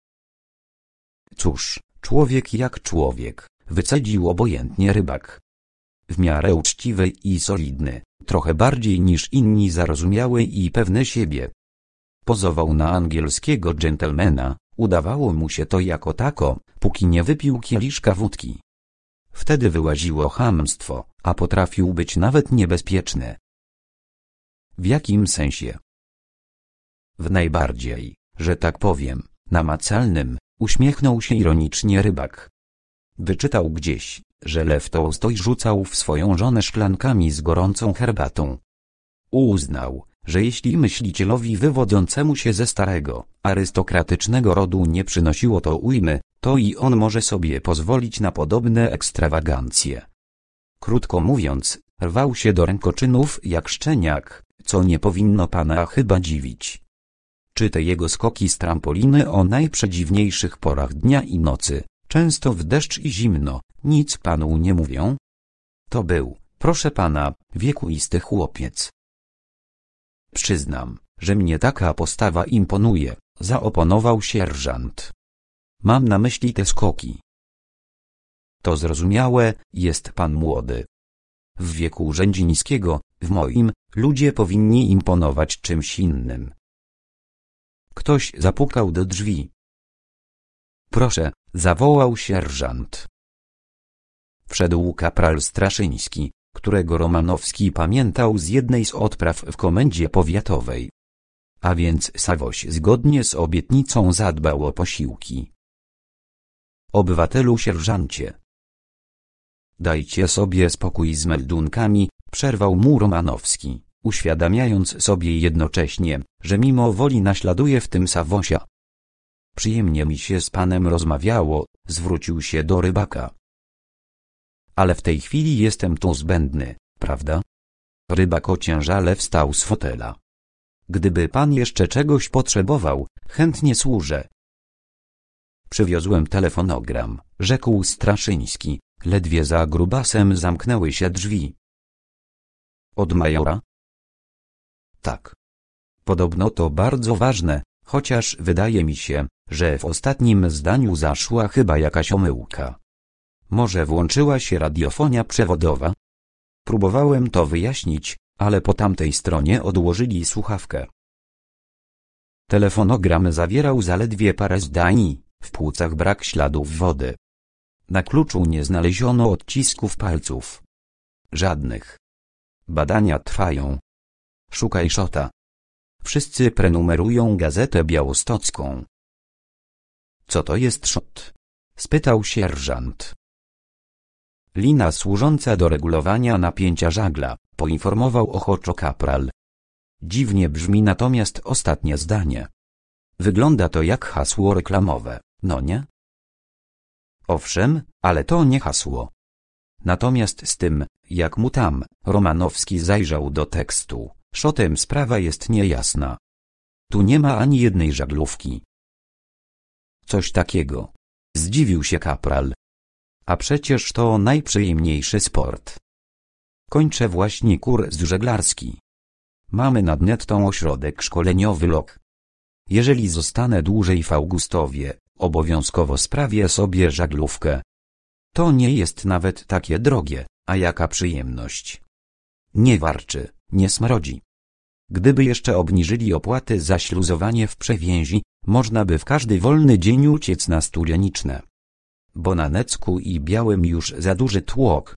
Cóż, człowiek jak człowiek, wycedził obojętnie rybak. W miarę uczciwy i solidny, trochę bardziej niż inni zarozumiały i pewne siebie. Pozował na angielskiego dżentelmena, Udawało mu się to jako tako, póki nie wypił kieliszka wódki. Wtedy wyłaziło hamstwo, a potrafił być nawet niebezpieczny. W jakim sensie? W najbardziej, że tak powiem, namacalnym, uśmiechnął się ironicznie rybak. Wyczytał gdzieś, że Lew Tołstoj rzucał w swoją żonę szklankami z gorącą herbatą. Uznał, że jeśli myślicielowi wywodzącemu się ze starego, arystokratycznego rodu nie przynosiło to ujmy, to i on może sobie pozwolić na podobne ekstrawagancje. Krótko mówiąc, rwał się do rękoczynów jak szczeniak, co nie powinno pana chyba dziwić. Czy te jego skoki z trampoliny o najprzedziwniejszych porach dnia i nocy, często w deszcz i zimno, nic panu nie mówią? To był, proszę pana, wiekuisty chłopiec. Przyznam, że mnie taka postawa imponuje, zaoponował sierżant. Mam na myśli te skoki. To zrozumiałe, jest pan młody. W wieku urzędzi niskiego, w moim, ludzie powinni imponować czymś innym. Ktoś zapukał do drzwi. Proszę, zawołał sierżant. Wszedł kapral Straszyński, którego Romanowski pamiętał z jednej z odpraw w komendzie powiatowej. A więc Sawoś zgodnie z obietnicą zadbał o posiłki. Obywatelu sierżancie. Dajcie sobie spokój z meldunkami, przerwał mu Romanowski, uświadamiając sobie jednocześnie, że mimo woli naśladuje w tym Sawosia. Przyjemnie mi się z panem rozmawiało, zwrócił się do rybaka ale w tej chwili jestem tu zbędny, prawda? Rybak ociężale wstał z fotela. Gdyby pan jeszcze czegoś potrzebował, chętnie służę. Przywiozłem telefonogram, rzekł Straszyński, ledwie za grubasem zamknęły się drzwi. Od majora? Tak. Podobno to bardzo ważne, chociaż wydaje mi się, że w ostatnim zdaniu zaszła chyba jakaś omyłka. Może włączyła się radiofonia przewodowa? Próbowałem to wyjaśnić, ale po tamtej stronie odłożyli słuchawkę. Telefonogram zawierał zaledwie parę zdań, w płucach brak śladów wody. Na kluczu nie znaleziono odcisków palców. Żadnych. Badania trwają. Szukaj szota. Wszyscy prenumerują gazetę białostocką. Co to jest szot? spytał sierżant lina służąca do regulowania napięcia żagla, poinformował ochoczo kapral. Dziwnie brzmi natomiast ostatnie zdanie. Wygląda to jak hasło reklamowe, no nie? Owszem, ale to nie hasło. Natomiast z tym, jak mu tam, Romanowski zajrzał do tekstu, szotem sprawa jest niejasna. Tu nie ma ani jednej żaglówki. Coś takiego. Zdziwił się kapral, a przecież to najprzyjemniejszy sport. Kończę właśnie kurs żeglarski. Mamy nad Nettą ośrodek szkoleniowy LOK. Jeżeli zostanę dłużej w Augustowie, obowiązkowo sprawię sobie żaglówkę. To nie jest nawet takie drogie, a jaka przyjemność. Nie warczy, nie smrodzi. Gdyby jeszcze obniżyli opłaty za śluzowanie w przewięzi, można by w każdy wolny dzień uciec na studzieniczne bo na Necku i Białym już za duży tłok.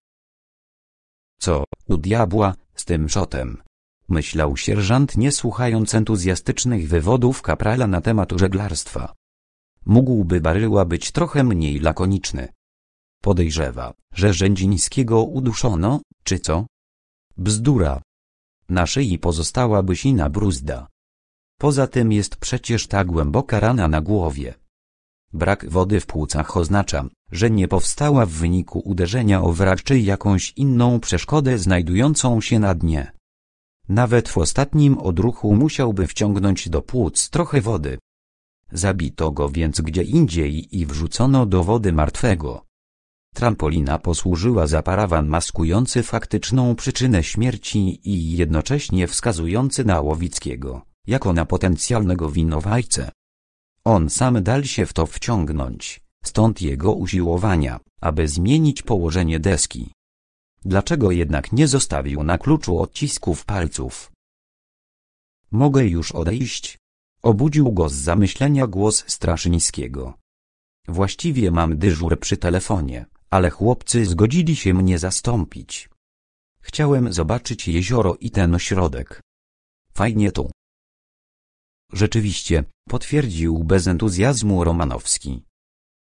Co, u diabła, z tym szotem? Myślał sierżant nie słuchając entuzjastycznych wywodów kaprala na temat żeglarstwa. Mógłby Baryła być trochę mniej lakoniczny. Podejrzewa, że Rzędzińskiego uduszono, czy co? Bzdura. Na szyi pozostała bysina bruzda. Poza tym jest przecież ta głęboka rana na głowie. Brak wody w płucach oznacza, że nie powstała w wyniku uderzenia o wrak czy jakąś inną przeszkodę znajdującą się na dnie. Nawet w ostatnim odruchu musiałby wciągnąć do płuc trochę wody. Zabito go więc gdzie indziej i wrzucono do wody martwego. Trampolina posłużyła za parawan maskujący faktyczną przyczynę śmierci i jednocześnie wskazujący na Łowickiego, jako na potencjalnego winowajcę. On sam dal się w to wciągnąć, stąd jego usiłowania, aby zmienić położenie deski. Dlaczego jednak nie zostawił na kluczu odcisków palców? Mogę już odejść? Obudził go z zamyślenia głos Straszyńskiego. Właściwie mam dyżur przy telefonie, ale chłopcy zgodzili się mnie zastąpić. Chciałem zobaczyć jezioro i ten ośrodek. Fajnie tu. Rzeczywiście, potwierdził bez entuzjazmu Romanowski.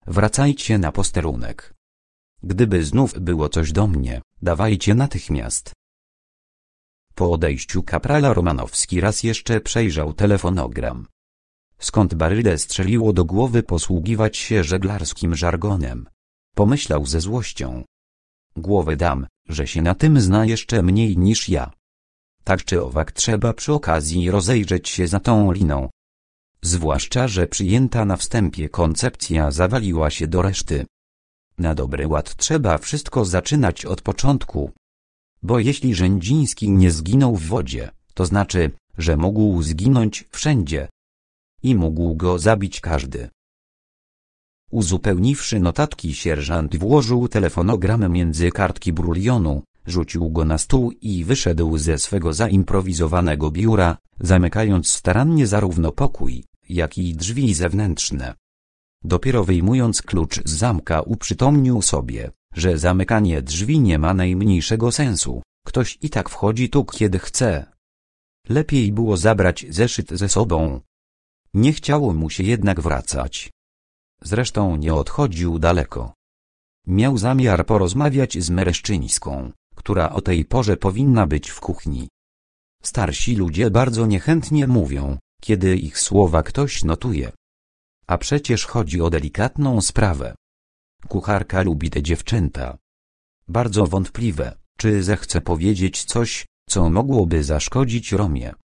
Wracajcie na posterunek. Gdyby znów było coś do mnie, dawajcie natychmiast. Po odejściu kaprala Romanowski raz jeszcze przejrzał telefonogram. Skąd baryle strzeliło do głowy posługiwać się żeglarskim żargonem? Pomyślał ze złością. Głowy dam, że się na tym zna jeszcze mniej niż ja. Tak czy owak trzeba przy okazji rozejrzeć się za tą liną. Zwłaszcza, że przyjęta na wstępie koncepcja zawaliła się do reszty. Na dobry ład trzeba wszystko zaczynać od początku. Bo jeśli Rzędziński nie zginął w wodzie, to znaczy, że mógł zginąć wszędzie. I mógł go zabić każdy. Uzupełniwszy notatki sierżant włożył telefonogram między kartki brulionu, rzucił go na stół i wyszedł ze swego zaimprowizowanego biura, zamykając starannie zarówno pokój, jak i drzwi zewnętrzne. Dopiero wyjmując klucz z zamka uprzytomnił sobie, że zamykanie drzwi nie ma najmniejszego sensu, ktoś i tak wchodzi tu kiedy chce. Lepiej było zabrać zeszyt ze sobą. Nie chciało mu się jednak wracać. Zresztą nie odchodził daleko. Miał zamiar porozmawiać z Mereszczyńską, która o tej porze powinna być w kuchni. Starsi ludzie bardzo niechętnie mówią, kiedy ich słowa ktoś notuje. A przecież chodzi o delikatną sprawę. Kucharka lubi te dziewczęta. Bardzo wątpliwe, czy zechce powiedzieć coś, co mogłoby zaszkodzić Romie.